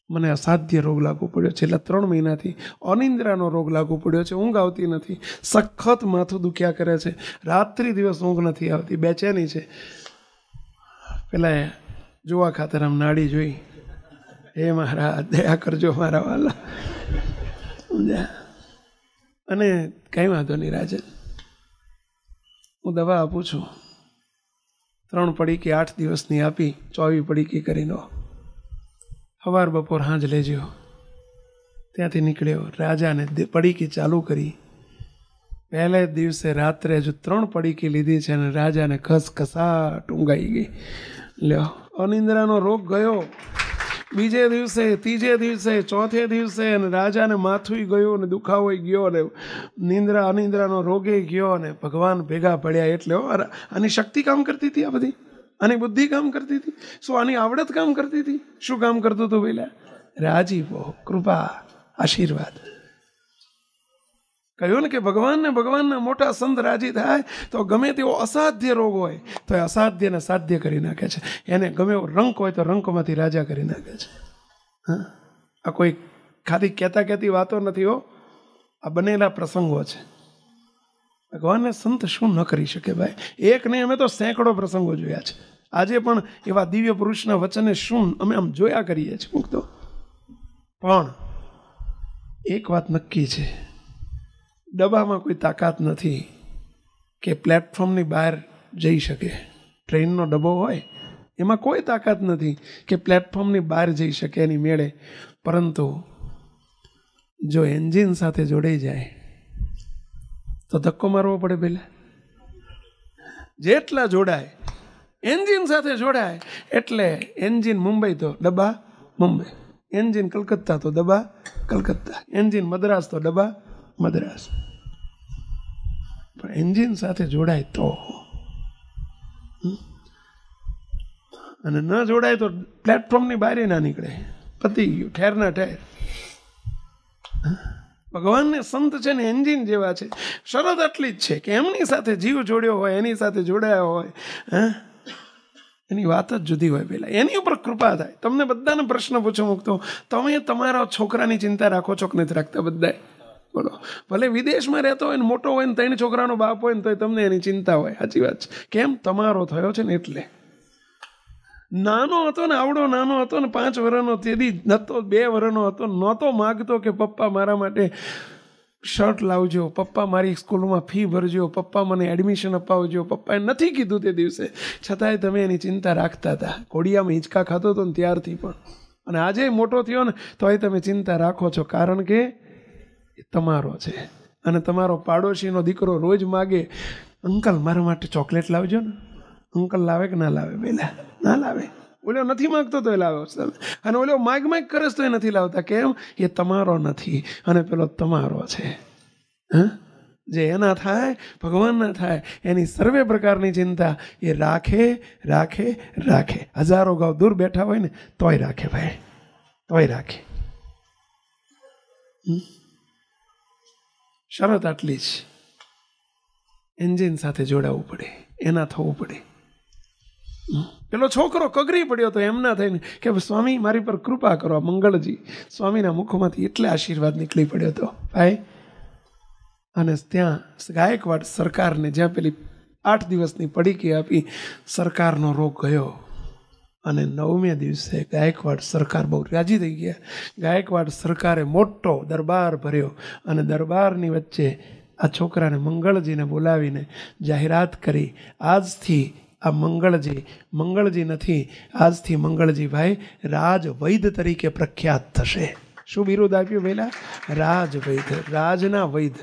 મને અસાધ્ય રોગ લાગુ પડ્યો છેલ્લા ત્રણ મહિનાથી અનિંદ્રાનો રોગ લાગુ પડ્યો છે ઊંઘ આવતી નથી સખત માથું દુખ્યા કરે છે રાત્રિ દિવસ ઊંઘ નથી આવતી બેચેની છે પેલા જોવા ખાતર આમ નાડી જોઈ હે મારા દયા કરજો મારા વાલા અને કંઈ વાંધો નહીં રાજન હું દવા આપું છું ત્રણ પડીકી આઠ દિવસની આપી ચોવી પડીકી કરીને સવાર બપોર હાંજ લેજ્યો ત્યાંથી નીકળ્યો રાજાને પડીકી ચાલુ કરી પહેલે દિવસે રાત્રે જ ત્રણ પડીકી લીધી છે અને રાજાને ખસખસાટ ટૂંગાઈ ગઈ લ્યો અનિંદ્રાનો રોગ ગયો બીજે દિવસે ત્રીજે દિવસે ચોથે દિવસે અને રાજાને માથું ગયું અને દુખાવો ગયો અને નિંદ્રા અનિંદ્રાનો રોગે ગયો અને ભગવાન ભેગા પડ્યા એટલે આની શક્તિ કામ કરતી હતી આ બધી આની બુદ્ધિ કામ કરતી હતી શું આની આવડત કામ કરતી હતી શું કામ કરતું હતું પેલા રાજીપો કૃપા આશીર્વાદ કહ્યું ને કે ભગવાનને ભગવાનના મોટા સંત રાજી થાય તો ગમે તેવો અસાધ્ય રોગ હોય તો એ અસાધ્યને સાધ્ય કરી નાખે છે એને ગમે એવો રંક હોય તો રંકમાંથી રાજા કરી નાખે છે હા આ કોઈ ખાલી કહેતા કહેતી વાતો નથી હો આ બનેલા પ્રસંગો છે ભગવાનને સંત શું ન કરી શકે ભાઈ એક નહીં અમે તો સેંકડો પ્રસંગો જોયા છે આજે પણ એવા દિવ્ય પુરુષના વચને શું અમે આમ જોયા કરીએ છીએ મૂકતો પણ એક વાત નક્કી છે ડબ્બામાં કોઈ તાકાત નથી કે પ્લેટફોર્મની બહાર જઈ શકે ટ્રેનનો ડબ્બો હોય એમાં કોઈ તાકાત નથી કે પ્લેટફોર્મની બહાર જઈ શકે એની મેળે પરંતુ જો એન્જિન સાથે જોડાઈ જાય તો ધક્કો મારવો પડે પહેલાં જેટલા જોડાય એન્જિન સાથે જોડાય એટલે એન્જિન મુંબઈ તો ડબ્બા મુંબઈ એન્જિન કલકત્તા તો ડબ્બા કલકત્તા એન્જિન મદ્રાસ તો ડબ્બા મદ્રાસ પણ એન્જિન સાથે જોડાય તો અને ન જોડાય તો પ્લેટફોર્મની બારી ના નીકળે પતી ગયું ઠેરના ઠેર હા ભગવાનને સંત છે ને એન્જિન જેવા છે શરત આટલી જ છે કે એમની સાથે જીવ જોડ્યો હોય એની સાથે જોડાયા હોય હા એની વાત જ જુદી હોય પેલા એની ઉપર કૃપા થાય તમને બધાને પ્રશ્ન પૂછો મૂકતો તમે તમારા છોકરાની ચિંતા રાખો છો કે નથી રાખતા બધાએ બોલો ભલે વિદેશમાં રહેતો હોય ને મોટો હોય ને ત્રણ છોકરાનો બાપ હોય ને તોય તમને એની ચિંતા હોય સાચી વાત છે કેમ તમારો થયો છે ને એટલે નાનો હતો ને આવડો નાનો હતો ને પાંચ વર્ષનો તેથી નહોતો બે વર્ષનો હતો નહોતો માગતો કે પપ્પા મારા માટે શર્ટ લાવજો પપ્પા મારી સ્કૂલમાં ફી ભરજો પપ્પા મને એડમિશન અપાવજો પપ્પાએ નથી કીધું તે દિવસે છતાંય તમે એની ચિંતા રાખતા હતા કોડિયામાં હિંચકા ખાતો હતો ને ત્યારથી પણ અને આજે મોટો થયો ને તોય તમે ચિંતા રાખો છો કારણ કે એ તમારો છે અને તમારો પાડોશીનો દીકરો રોજ માગે અંકલ મારા માટે ચોકલેટ લાવજો ને અંકલ લાવે કે ના લાવે પહેલાં ના લાવે ઓલ્યો નથી માગતો તો એ લાવ્યો અને ઓલ્યો માગ માગ કરે તો એ નથી લાવતા કેમ એ તમારો નથી અને પેલો તમારો છે હા જે એના થાય ભગવાનના થાય એની સર્વે પ્રકારની ચિંતા એ રાખે રાખે રાખે હજારો ગાવ દૂર બેઠા હોય ને તોય રાખે ભાઈ તોય રાખે શરત આટલી જ એન્જિન સાથે જોડાવવું પડે એના થવું પડે પેલો છોકરો કગરી પડ્યો તો એમના થઈને કે સ્વામી મારી પર કૃપા કરો મંગળજી સ્વામીના મુખમાંથી એટલે આશીર્વાદ નીકળી પડ્યો હતો ભાઈ અને ત્યાં ગાયકવાડ સરકારને જ્યાં પેલી આઠ દિવસની પડીકી આપી સરકારનો રોગ ગયો અને નવમે દિવસે ગાયકવાડ સરકાર બહુ રાજી થઈ ગયા ગાયકવાડ સરકારે મોટો દરબાર ભર્યો અને દરબારની વચ્ચે આ છોકરાને મંગળજીને બોલાવીને જાહેરાત કરી આજથી આ મંગળજી મંગળજી નથી આજથી મંગળજીભાઈ રાજવૈધ તરીકે પ્રખ્યાત થશે શું બિરુદ આપ્યું પહેલાં રાજવૈધ રાજના વૈધ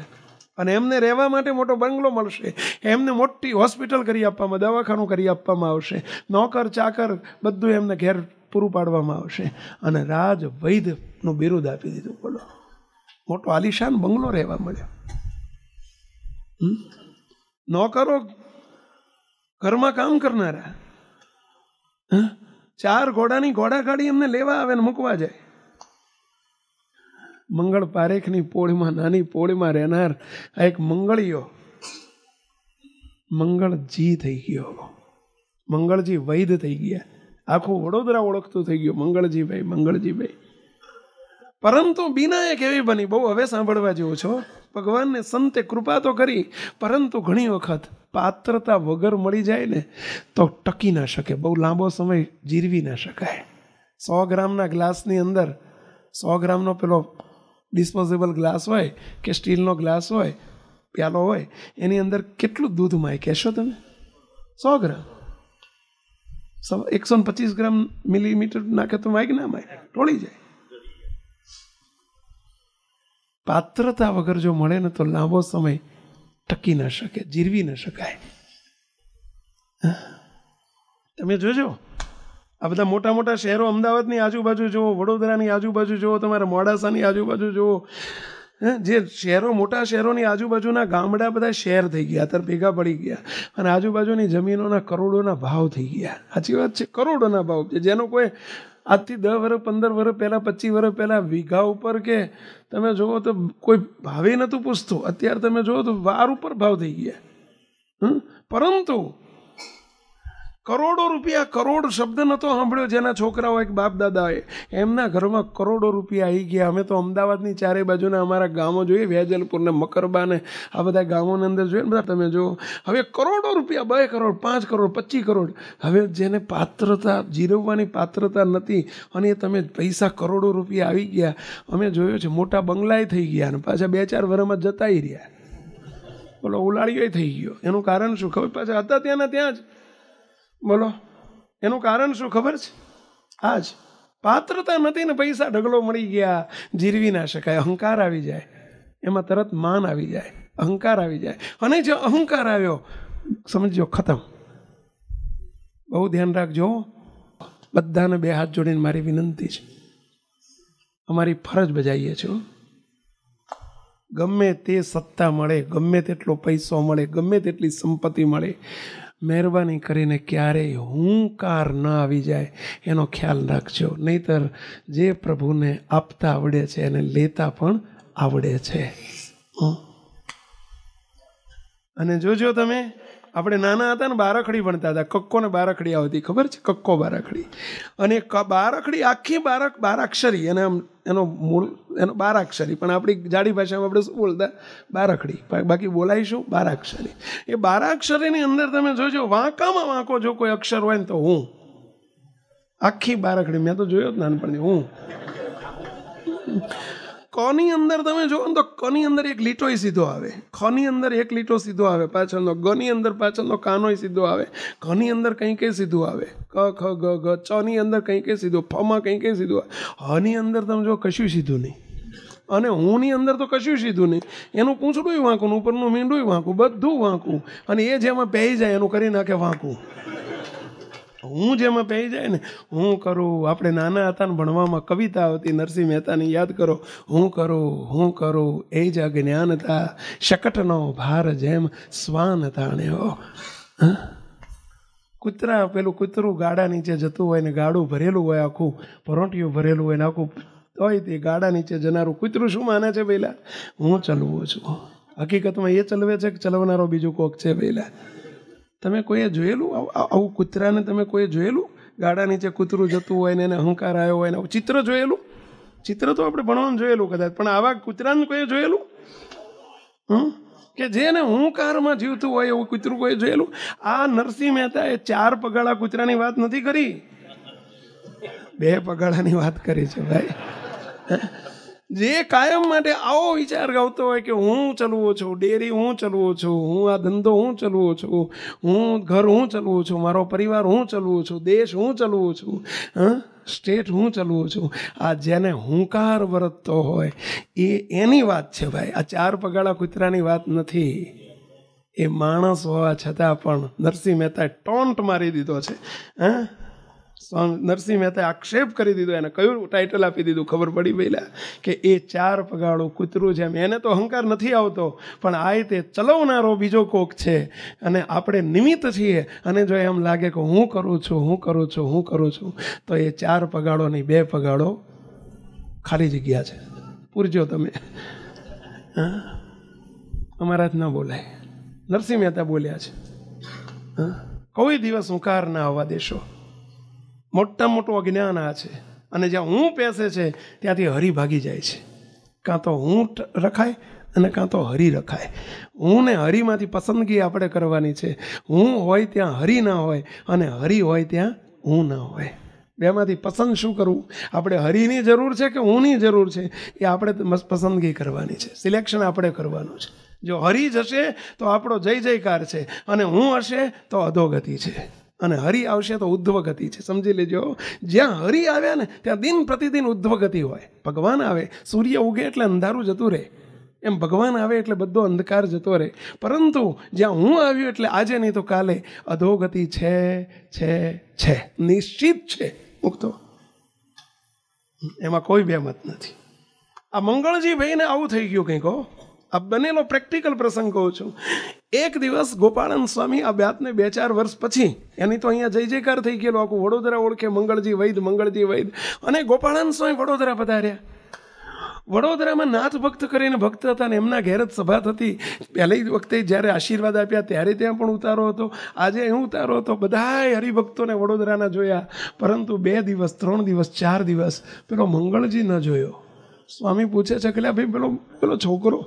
અને એમને રહેવા માટે મોટો બંગલો મળશે એમને મોટી હોસ્પિટલ કરી આપવામાં દવાખાનું કરી આપવામાં આવશે નોકર ચાકર બધું એમને ઘેર પૂરું પાડવામાં આવશે અને રાજ બિરુદ આપી દીધું બોલો મોટો આલિશાન બંગલો રહેવા મળ્યો નોકરો ઘરમાં કામ કરનારા ચાર ઘોડાની ઘોડા ઘોડાગાડી એમને લેવા આવે ને મૂકવા જાય મંગળ પારેખની પોળીમાં નાની પોળીમાં રહેનાર આ એક મંગળીઓ મંગળજી થઈ ગયો મંગળજી વૈદ થઈ ગયા આખું વડોદરા ઓળખતું થઈ ગયું મંગળજીભાઈ મંગળજીભાઈ પરંતુ બીના એક એવી બની બહુ હવે સાંભળવા જેવું છો ભગવાનને સંતે કૃપા તો કરી પરંતુ ઘણી વખત પાત્રતા વગર મળી જાય ને તો ટકી ના શકે બહુ લાંબો સમય જીરવી ના શકાય સો ગ્રામના ગ્લાસની અંદર સો ગ્રામનો પેલો ડિસ્પોઝેબલ ગ્લાસ હોય કે સ્ટીલનો ગ્લાસ હોય પ્યાલો હોય એની અંદર કેટલું દૂધ માય કહેશો તમે સો ગ્રામ એકસો પચીસ ગ્રામ મિલીમીટર નાખે તો માય કે ના માય ટોળી જાય પાત્રતા વગર જો મળે ને તો લાંબો સમય ટકી ન શકે જીરવી ન શકાય તમે જોજો આ બધા મોટા મોટા શહેરો અમદાવાદની આજુબાજુ જુઓ વડોદરાની આજુબાજુ જુઓ તમારા મોડાસાની આજુબાજુ જુઓ જે શહેરો મોટા શહેરોની આજુબાજુના ગામડા બધા શહેર થઈ ગયા અત્યારે ભેગા પડી ગયા અને આજુબાજુની જમીનોના કરોડોના ભાવ થઈ ગયા સાચી વાત છે કરોડોના ભાવ છે જેનો કોઈ આજથી દસ વર્ષ પંદર વર્ષ પહેલાં પચીસ વર્ષ પહેલાં વીઘા ઉપર કે તમે જુઓ તો કોઈ ભાવે નહોતું પૂછતું અત્યારે તમે જુઓ તો વાર ઉપર ભાવ થઈ ગયા પરંતુ કરોડો રૂપિયા કરોડ શબ્દ નહોતો સાંભળ્યો જેના છોકરાઓ એક બાપ દાદાએ એમના ઘરમાં કરોડો રૂપિયા આવી ગયા અમે તો અમદાવાદની ચારે બાજુના અમારા ગામો જોઈએ વ્યાજલપુરને મકરબાને આ બધા ગામોની અંદર જોઈએ બધા તમે જુઓ હવે કરોડો રૂપિયા બે કરોડ પાંચ કરોડ પચીસ કરોડ હવે જેને પાત્રતા જીરવવાની પાત્રતા નથી અને એ તમે પૈસા કરોડો રૂપિયા આવી ગયા અમે જોયો છે મોટા બંગલાએ થઈ ગયા અને પાછા બે ચાર વર્ષમાં જતા રહ્યા બોલો ઉલાળીઓ થઈ ગયો એનું કારણ શું ખબર પાછા હતા ત્યાંના ત્યાં જ બોલો એનું કારણ શું ખબર છે આ જ પાત્રતા નથી ને પૈસા ઢગલો મળી ગયા જીરવી ના શકાય અહંકાર આવી જાય એમાં તરત માન આવી જાય અહંકાર આવી જાય અને જો અહંકાર આવ્યો સમજો ખતમ બહુ ધ્યાન રાખજો બધાને બે હાથ જોડીને મારી વિનંતી છે અમારી ફરજ બજાવીએ છો ગમે તે સત્તા મળે ગમે તેટલો પૈસો મળે ગમે તેટલી સંપત્તિ મળે મહેરબાની કરીને ક્યારેય હુંકાર ન આવી જાય એનો ખ્યાલ રાખજો નહીતર જે પ્રભુને આપતા આવડે છે એને લેતા પણ આવડે છે અને જોજો તમે આપણે નાના હતા ને બારખડી ભણતા હતા કક્કોને ને બારખડી આવતી ખબર છે કક્કો બારખડી અને બારખડી આખી બારક બારાક્ષરી અને આમ એનો મૂળ એનો બારાક્ષરી પણ આપણી જાડી ભાષામાં આપણે શું બોલતા બારાખડી બાકી બોલાવીશું બારાક્ષરી એ બારાક્ષરીની અંદર તમે જોજો વાંકામાં વાંકો જો કોઈ અક્ષર હોય ને તો હું આખી બારાખડી મેં તો જોયો જ નાનપણથી હું કોની અંદર તમે જુઓ ને તો કની અંદર એક લીટોય સીધો આવે ખની અંદર એક લીટો સીધો આવે પાછળનો ગની અંદર પાછળનો કાનોય સીધો આવે ઘની અંદર કંઈ કંઈ સીધું આવે ક ખ ગ ગ ચની અંદર કંઈ કંઈ સીધું ફમાં કંઈ કંઈ સીધું આવે હની અંદર તમે જો કશું સીધું નહીં અને હુંની અંદર તો કશું સીધું નહીં એનું પૂંછડુંય વાંકું ઉપરનું મીંડુંય વાંકું બધું વાંકું અને એ જેમાં પહેરી જાય એનું કરી નાખે વાંકું હું જેમાં પહેરી જાય ને હું કરું આપણે નાના હતા ને ભણવામાં કવિતા આવતી નરસિંહ મહેતાની યાદ કરો હું કરું હું કરું એ જ અજ્ઞાનતા શકટનો ભાર જેમ સ્વાન તાણ્યો કૂતરા પેલું કૂતરું ગાડા નીચે જતું હોય ને ગાડું ભરેલું હોય આખું પરોંઠિયું ભરેલું હોય ને આખું હોય તે ગાડા નીચે જનારું કૂતરું શું માને છે પહેલાં હું ચલવું છું હકીકતમાં એ ચલવે છે કે ચલવનારો બીજું કોક છે પહેલાં તમે કોઈએ જોયેલું આવું કૂતરાને તમે કોઈએ જોયેલું ગાડા નીચે કૂતરું જતું હોય ને એને અહંકાર આવ્યો હોય ને આવું ચિત્ર જોયેલું ચિત્ર તો આપણે ભણવાનું જોયેલું કદાચ પણ આવા કૂતરાને કોઈએ જોયેલું હમ કે જેને હુંકારમાં જીવતું હોય એવું કૂતરું કોઈ જોયેલું આ નરસિંહ મહેતા એ ચાર પગાળા કૂતરાની વાત નથી કરી બે પગાળાની વાત કરી છે ભાઈ જે કાયમ માટે આવો વિચાર ગાવતો હોય કે હું ચલવો છું ડેરી હું ચલવો છું હું આ ધંધો હું ચલવો છું હું ઘર હું ચલવો છું મારો પરિવાર હું ચલવો છું દેશ હું ચલવો છું હા સ્ટેટ હું ચલવું છું આ જેને હુંકાર વર્તતો હોય એ એની વાત છે ભાઈ આ ચાર પગાળા કૂતરાની વાત નથી એ માણસ હોવા છતાં પણ નરસિંહ મહેતાએ ટોન્ટ મારી દીધો છે હા નરસિંહ મહેતાએ આક્ષેપ કરી દીધો એને કયું ટાઇટલ આપી દીધું ખબર પડી પહેલાં કે એ ચાર પગાળું કૂતરું જેમ એને તો અહંકાર નથી આવતો પણ આ રીતે ચલાવનારો બીજો કોક છે અને આપણે નિમિત્ત છીએ અને જો એમ લાગે કે હું કરું છું હું કરું છું હું કરું છું તો એ ચાર પગાળોની બે પગાળો ખાલી જગ્યા છે પૂરજો તમે હા અમારા જ ન બોલાય નરસિંહ મહેતા બોલ્યા છે હા કોઈ દિવસ હુંકાર ના આવવા દેશો મોટા મોટું અજ્ઞાન આ છે અને જ્યાં હું પેસે છે ત્યાંથી હરી ભાગી જાય છે કાં તો હું રખાય અને કાં તો હરી રખાય હું ને હરીમાંથી પસંદગી આપણે કરવાની છે હું હોય ત્યાં હરી ના હોય અને હરી હોય ત્યાં હું ના હોય બેમાંથી પસંદ શું કરવું આપણે હરીની જરૂર છે કે હુંની જરૂર છે એ આપણે પસંદગી કરવાની છે સિલેક્શન આપણે કરવાનું છે જો હરી જશે તો આપણો જય જયકાર છે અને હું હશે તો અધોગતિ છે અને હરિ આવશે તો ઉદ્ધવગતિ છે સમજી લેજો જ્યાં હરિ આવ્યા ને ત્યાં દિન પ્રતિદિન ઉદ્ધવગતિ હોય ભગવાન આવે સૂર્ય ઉગે એટલે અંધારું જતું રહે એમ ભગવાન આવે એટલે બધો અંધકાર જતો રહે પરંતુ જ્યાં હું આવ્યું એટલે આજે નહીં તો કાલે અધોગતિ છે છે છે નિશ્ચિત છે મુક્તો એમાં કોઈ બે મત નથી આ મંગળજી ભાઈને આવું થઈ ગયું કંઈક આ બનેલો પ્રેક્ટિકલ પ્રસંગ કહું છું એક દિવસ ગોપાળન સ્વામી આ વ્યાતને બે ચાર વર્ષ પછી એની તો અહીંયા જય જયકાર થઈ ગયેલો આખું વડોદરા ઓળખે મંગળજી વૈદ મંગળજી વૈદ અને ગોપાળન સ્વામી વડોદરા પધાર્યા વડોદરામાં નાથ ભક્ત કરીને ભક્ત હતા ને એમના ઘેર જ સભા થતી પહેલી વખતે જ્યારે આશીર્વાદ આપ્યા ત્યારે ત્યાં પણ ઉતારો હતો આજે હું ઉતારો હતો બધાય હરિભક્તોને વડોદરાના જોયા પરંતુ બે દિવસ ત્રણ દિવસ ચાર દિવસ પેલો મંગળજી ન જોયો સ્વામી પૂછે છે કે ભાઈ પેલો પેલો છોકરો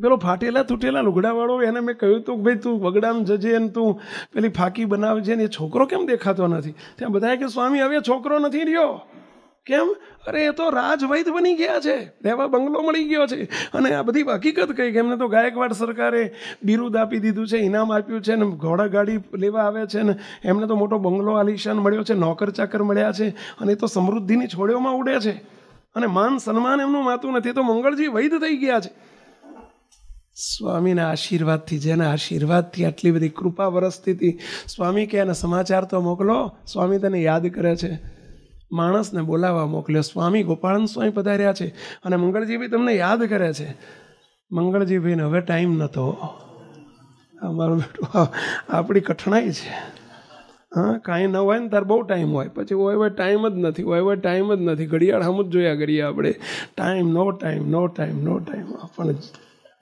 પેલો ફાટેલા તૂટેલા લુગડાવાળો એને મેં કહ્યું હતું કે ભાઈ તું વગડામ જજે અને તું પેલી ફાકી બનાવજે ને એ છોકરો કેમ દેખાતો નથી ત્યાં બધાએ કે સ્વામી હવે છોકરો નથી રહ્યો કેમ અરે એ તો રાજવૈદ બની ગયા છે રહેવા બંગલો મળી ગયો છે અને આ બધી હકીકત કહી કે એમને તો ગાયકવાડ સરકારે બિરુદ આપી દીધું છે ઇનામ આપ્યું છે ને ઘોડા ગાડી લેવા આવે છે ને એમને તો મોટો બંગલો આલિશાન મળ્યો છે નોકર ચાકર મળ્યા છે અને એ તો સમૃદ્ધિની છોડીઓમાં ઉડે છે અને માન સન્માન એમનું માતું નથી તો મંગળજી વૈધ થઈ ગયા છે સ્વામીના આશીર્વાદથી જેના આશીર્વાદથી આટલી બધી કૃપા વરસતી હતી સ્વામી કે એને સમાચાર તો મોકલો સ્વામી તને યાદ કરે છે માણસને બોલાવવા મોકલ્યો સ્વામી ગોપાળન સ્વામી પધાર્યા છે અને મંગળજી બી તમને યાદ કરે છે મંગળજી ભાઈને હવે ટાઈમ નહોતો અમારું બેટું આપણી કઠણાઈ છે હા કાંઈ ન હોય ને ત્યારે બહુ ટાઈમ હોય પછી હોય હવે ટાઈમ જ નથી હોય હવે ટાઈમ જ નથી ઘડિયાળ આમ જ જોયા કરીએ આપણે ટાઈમ નો ટાઈમ નો ટાઈમ નો ટાઈમ આપણને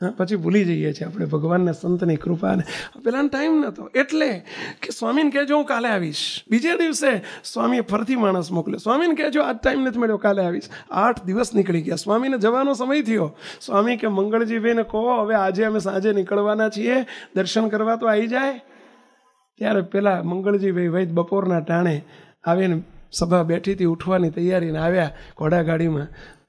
હા પછી ભૂલી જઈએ છીએ આપણે ભગવાનના સંતની કૃપાને પહેલાં ટાઈમ નહોતો એટલે કે સ્વામીને કહેજો હું કાલે આવીશ બીજે દિવસે સ્વામીએ ફરતી માણસ મોકલ્યો સ્વામીને કહેજો આજ ટાઈમ નથી મળ્યો કાલે આવીશ આઠ દિવસ નીકળી ગયા સ્વામીને જવાનો સમય થયો સ્વામી કે મંગળજીભાઈને કહો હવે આજે અમે સાંજે નીકળવાના છીએ દર્શન કરવા તો આવી જાય ત્યારે પેલા મંગળજીભાઈ વૈદ બપોરના ટાણે આવીને સભા બેઠીથી ઉઠવાની તૈયારીને આવ્યા ઘોડાગાડીમાં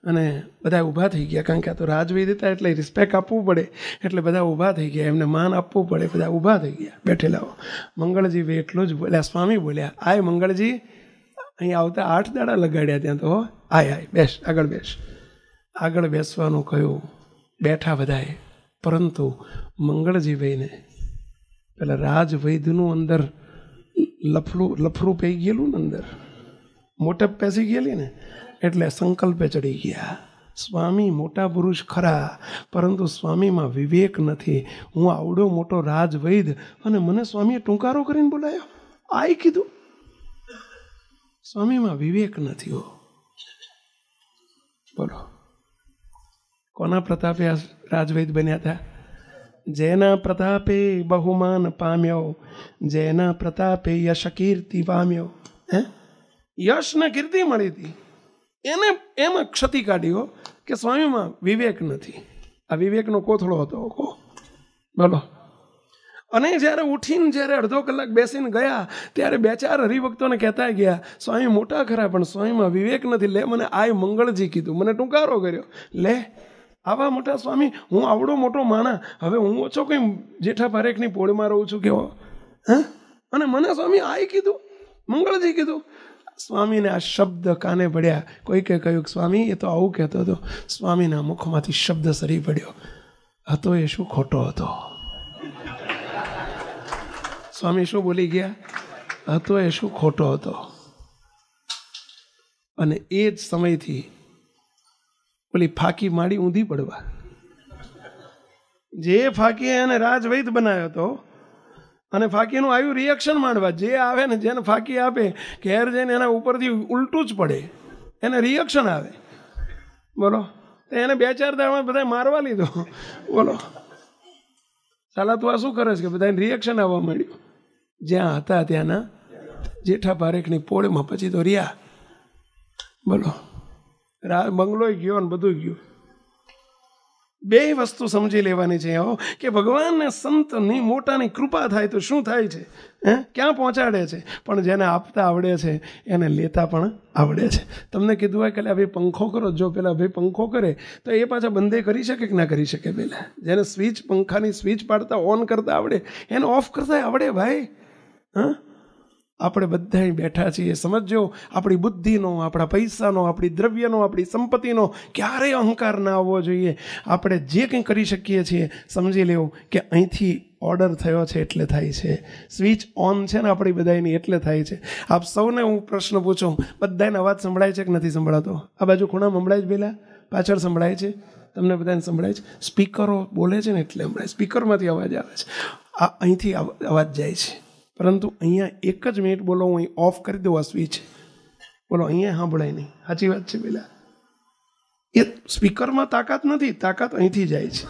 અને બધા ઊભા થઈ ગયા કારણ કે આ તો રાજવી દેતા એટલે રિસ્પેક્ટ આપવું પડે એટલે બધા ઊભા થઈ ગયા એમને માન આપવું પડે બધા ઊભા થઈ ગયા બેઠેલાઓ મંગળજી એટલું જ બોલ્યા સ્વામી બોલ્યા આય મંગળજી અહીં આવતા આઠ દાડા લગાડ્યા ત્યાં તો આય આય બેસ આગળ બેસ આગળ બેસવાનું કહ્યું બેઠા બધાએ પરંતુ મંગળજીભાઈને પેલા રાજવૈદનું અંદર લફડું લફરું પી ગયેલું ને અંદર મોટા પેસી ગયેલી ને એટલે સંકલ્પે ચડી ગયા સ્વામી મોટા પુરુષ ખરા પરંતુ સ્વામીમાં વિવેક નથી હું આવડો મોટો રાજવૈદ અને મને સ્વામીએ ટૂંકારો કરીને બોલાયો આય કીધું સ્વામીમાં વિવેક નથી હો બોલો કોના પ્રતાપે રાજવૈદ બન્યા હતા જેના પ્રતાપે બહુમાન પામ્યો જેના પ્રતાપે યશ કીર્તિ પામ્યો હે યશને કીર્તિ મળી હતી એને એમાં ક્ષતિ કાઢ્યો કે સ્વામીમાં વિવેક નથી આ વિવેકનો કોથળો હતો કો બોલો અને જ્યારે ઉઠીને જ્યારે અડધો કલાક બેસીને ગયા ત્યારે બે ચાર હરિભક્તોને કહેતા ગયા સ્વામી મોટા ખરા પણ સ્વામીમાં વિવેક નથી લે મને આય મંગળજી કીધું મને ટૂંકારો કર્યો લે આવા મોટા સ્વામી હું આવડો મોટો માણા હવે હું ઓછો કંઈ જેઠા પારેખની પોળમાં રહું છું કેવો હે અને મને સ્વામી આય કીધું મંગળજી કીધું સ્વામીને આ શબ્દ કાને પડ્યા કોઈકે કહ્યું સ્વામી એ તો આવું કહેતો હતો સ્વામીના મુખમાંથી શબ્દ સરી પડ્યો હતો એ શું ખોટો હતો સ્વામી શું બોલી ગયા હતો એ શું ખોટો હતો અને એ જ સમયથી ઓલી ફાકી માડી ઊંધી પડવા જે ફાકીએ એને રાજવૈદ બનાવ્યો હતો અને ફાકીનું આવ્યું રિએક્શન માંડવા જે આવે ને જેને ફાકી આપે ઘેર જઈને એના ઉપરથી ઉલટું જ પડે એને રિએક્શન આવે બોલો એને બે ચાર દાડામાં બધા મારવા લીધો બોલો સાલા તું આ શું કરે છે કે બધાને રિએક્શન આવવા માંડ્યું જ્યાં હતા ત્યાંના જેઠા પારેખની પોળમાં પછી તો રહ્યા બોલો બંગલોય ગયો ને બધું ગયું બે વસ્તુ સમજી લેવાની છે હો કે ભગવાનને સંતની મોટાની કૃપા થાય તો શું થાય છે હે ક્યાં પહોંચાડે છે પણ જેને આપતા આવડે છે એને લેતા પણ આવડે છે તમને કીધું હોય કે ભાઈ પંખો કરો જો પેલા ભાઈ પંખો કરે તો એ પાછા બંધે કરી શકે કે ના કરી શકે પહેલાં જેને સ્વિચ પંખાની સ્વિચ પાડતા ઓન કરતા આવડે એને ઓફ કરતા આવડે ભાઈ હા આપણે બધા બેઠા છીએ સમજો આપણી બુદ્ધિનો આપણા પૈસાનો આપણી દ્રવ્યનો આપણી સંપત્તિનો ક્યારેય અહંકાર ના આવવો જોઈએ આપણે જે કંઈ કરી શકીએ છીએ સમજી લેવું કે અહીંથી ઓર્ડર થયો છે એટલે થાય છે સ્વિચ ઓન છે ને આપણી બધાની એટલે થાય છે આપ સૌને હું પ્રશ્ન પૂછું બધાને અવાજ સંભળાય છે કે નથી સંભળાતો આ બાજુ ખૂણા સંભળાય જ પહેલાં પાછળ સંભળાય છે તમને બધાને સંભળાય છે સ્પીકરો બોલે છે ને એટલે સંભળાય સ્પીકરમાંથી અવાજ આવે છે આ અહીંથી અવાજ જાય છે પરંતુ અહીંયા એક જ મિનિટ બોલો હું અહીં ઓફ કરી દઉં આ સ્વિચ બોલો અહીંયા સાંભળાય નહીં સાચી વાત છે પેલા એ સ્પીકરમાં તાકાત નથી તાકાત અહીંથી જાય છે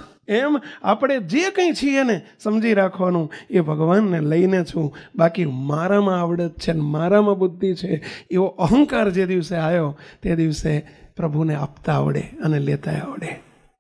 એમ આપણે જે કંઈ છીએ ને સમજી રાખવાનું એ ભગવાનને લઈને છું બાકી મારામાં આવડત છે ને મારામાં બુદ્ધિ છે એવો અહંકાર જે દિવસે આવ્યો તે દિવસે પ્રભુને આપતા આવડે અને લેતા આવડે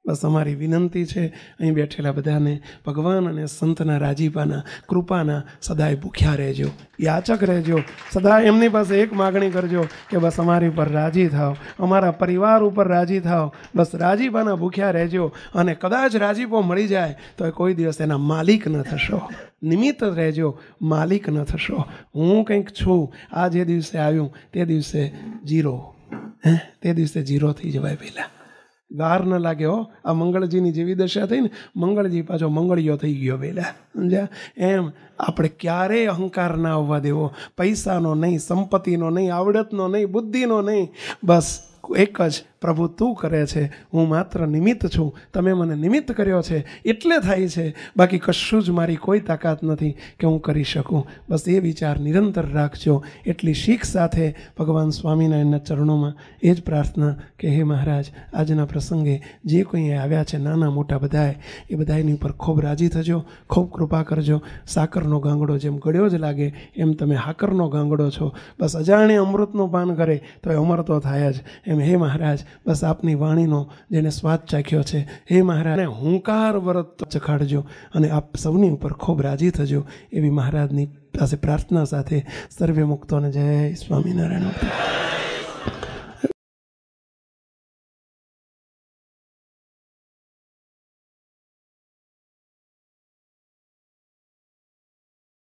બસ અમારી વિનંતી છે અહીં બેઠેલા બધાને ભગવાન અને સંતના રાજીપાના કૃપાના સદાય ભૂખ્યા રહેજો યાચક રહેજો સદાય એમની પાસે એક માગણી કરજો કે બસ અમારી પર રાજી થાઓ અમારા પરિવાર ઉપર રાજી થાઓ બસ રાજીપાના ભૂખ્યા રહેજો અને કદાચ રાજીપો મળી જાય તો કોઈ દિવસ એના માલિક ન થશો નિમિત્ત રહેજો માલિક ન થશો હું કંઈક છું આ જે દિવસે આવ્યું તે દિવસે જીરો હે તે દિવસે જીરો થઈ જવાય પહેલાં ગાર ન લાગે હો આ મંગળજીની જેવી દશા થઈને મંગળજી પાછો મંગળિયો થઈ ગયો પહેલાં સમજ્યા એમ આપણે ક્યારેય અહંકાર ના આવવા દેવો પૈસાનો નહીં સંપત્તિનો નહીં આવડતનો નહીં બુદ્ધિનો નહીં બસ એક જ પ્રભુ તું કરે છે હું માત્ર નિમિત્ત છું તમે મને નિમિત્ત કર્યો છે એટલે થાય છે બાકી કશું જ મારી કોઈ તાકાત નથી કે હું કરી શકું બસ એ વિચાર નિરંતર રાખજો એટલી શીખ સાથે ભગવાન સ્વામિનારાયણના ચરણોમાં એ જ પ્રાર્થના કે હે મહારાજ આજના પ્રસંગે જે કોઈ આવ્યા છે નાના મોટા બધાએ એ બધાની ઉપર ખૂબ રાજી થજો ખૂબ કૃપા કરજો સાકરનો ગાંગડો જેમ ગળ્યો જ લાગે એમ તમે હાકરનો ગાંગડો છો બસ અજાણે અમૃતનું પાન કરે તો એ અમર તો થાય જ એમ હે મહારાજ બસ આપની વાણીનો જેને સ્વાદ ચાખ્યો છે હે મહારાજને હુંકાર વ્રત ચખાડજો અને આપ સૌની ઉપર ખૂબ રાજી થજો એવી મહારાજની પાસે પ્રાર્થના સાથે સર્વે મુક્તો અને જય સ્વામિનારાયણ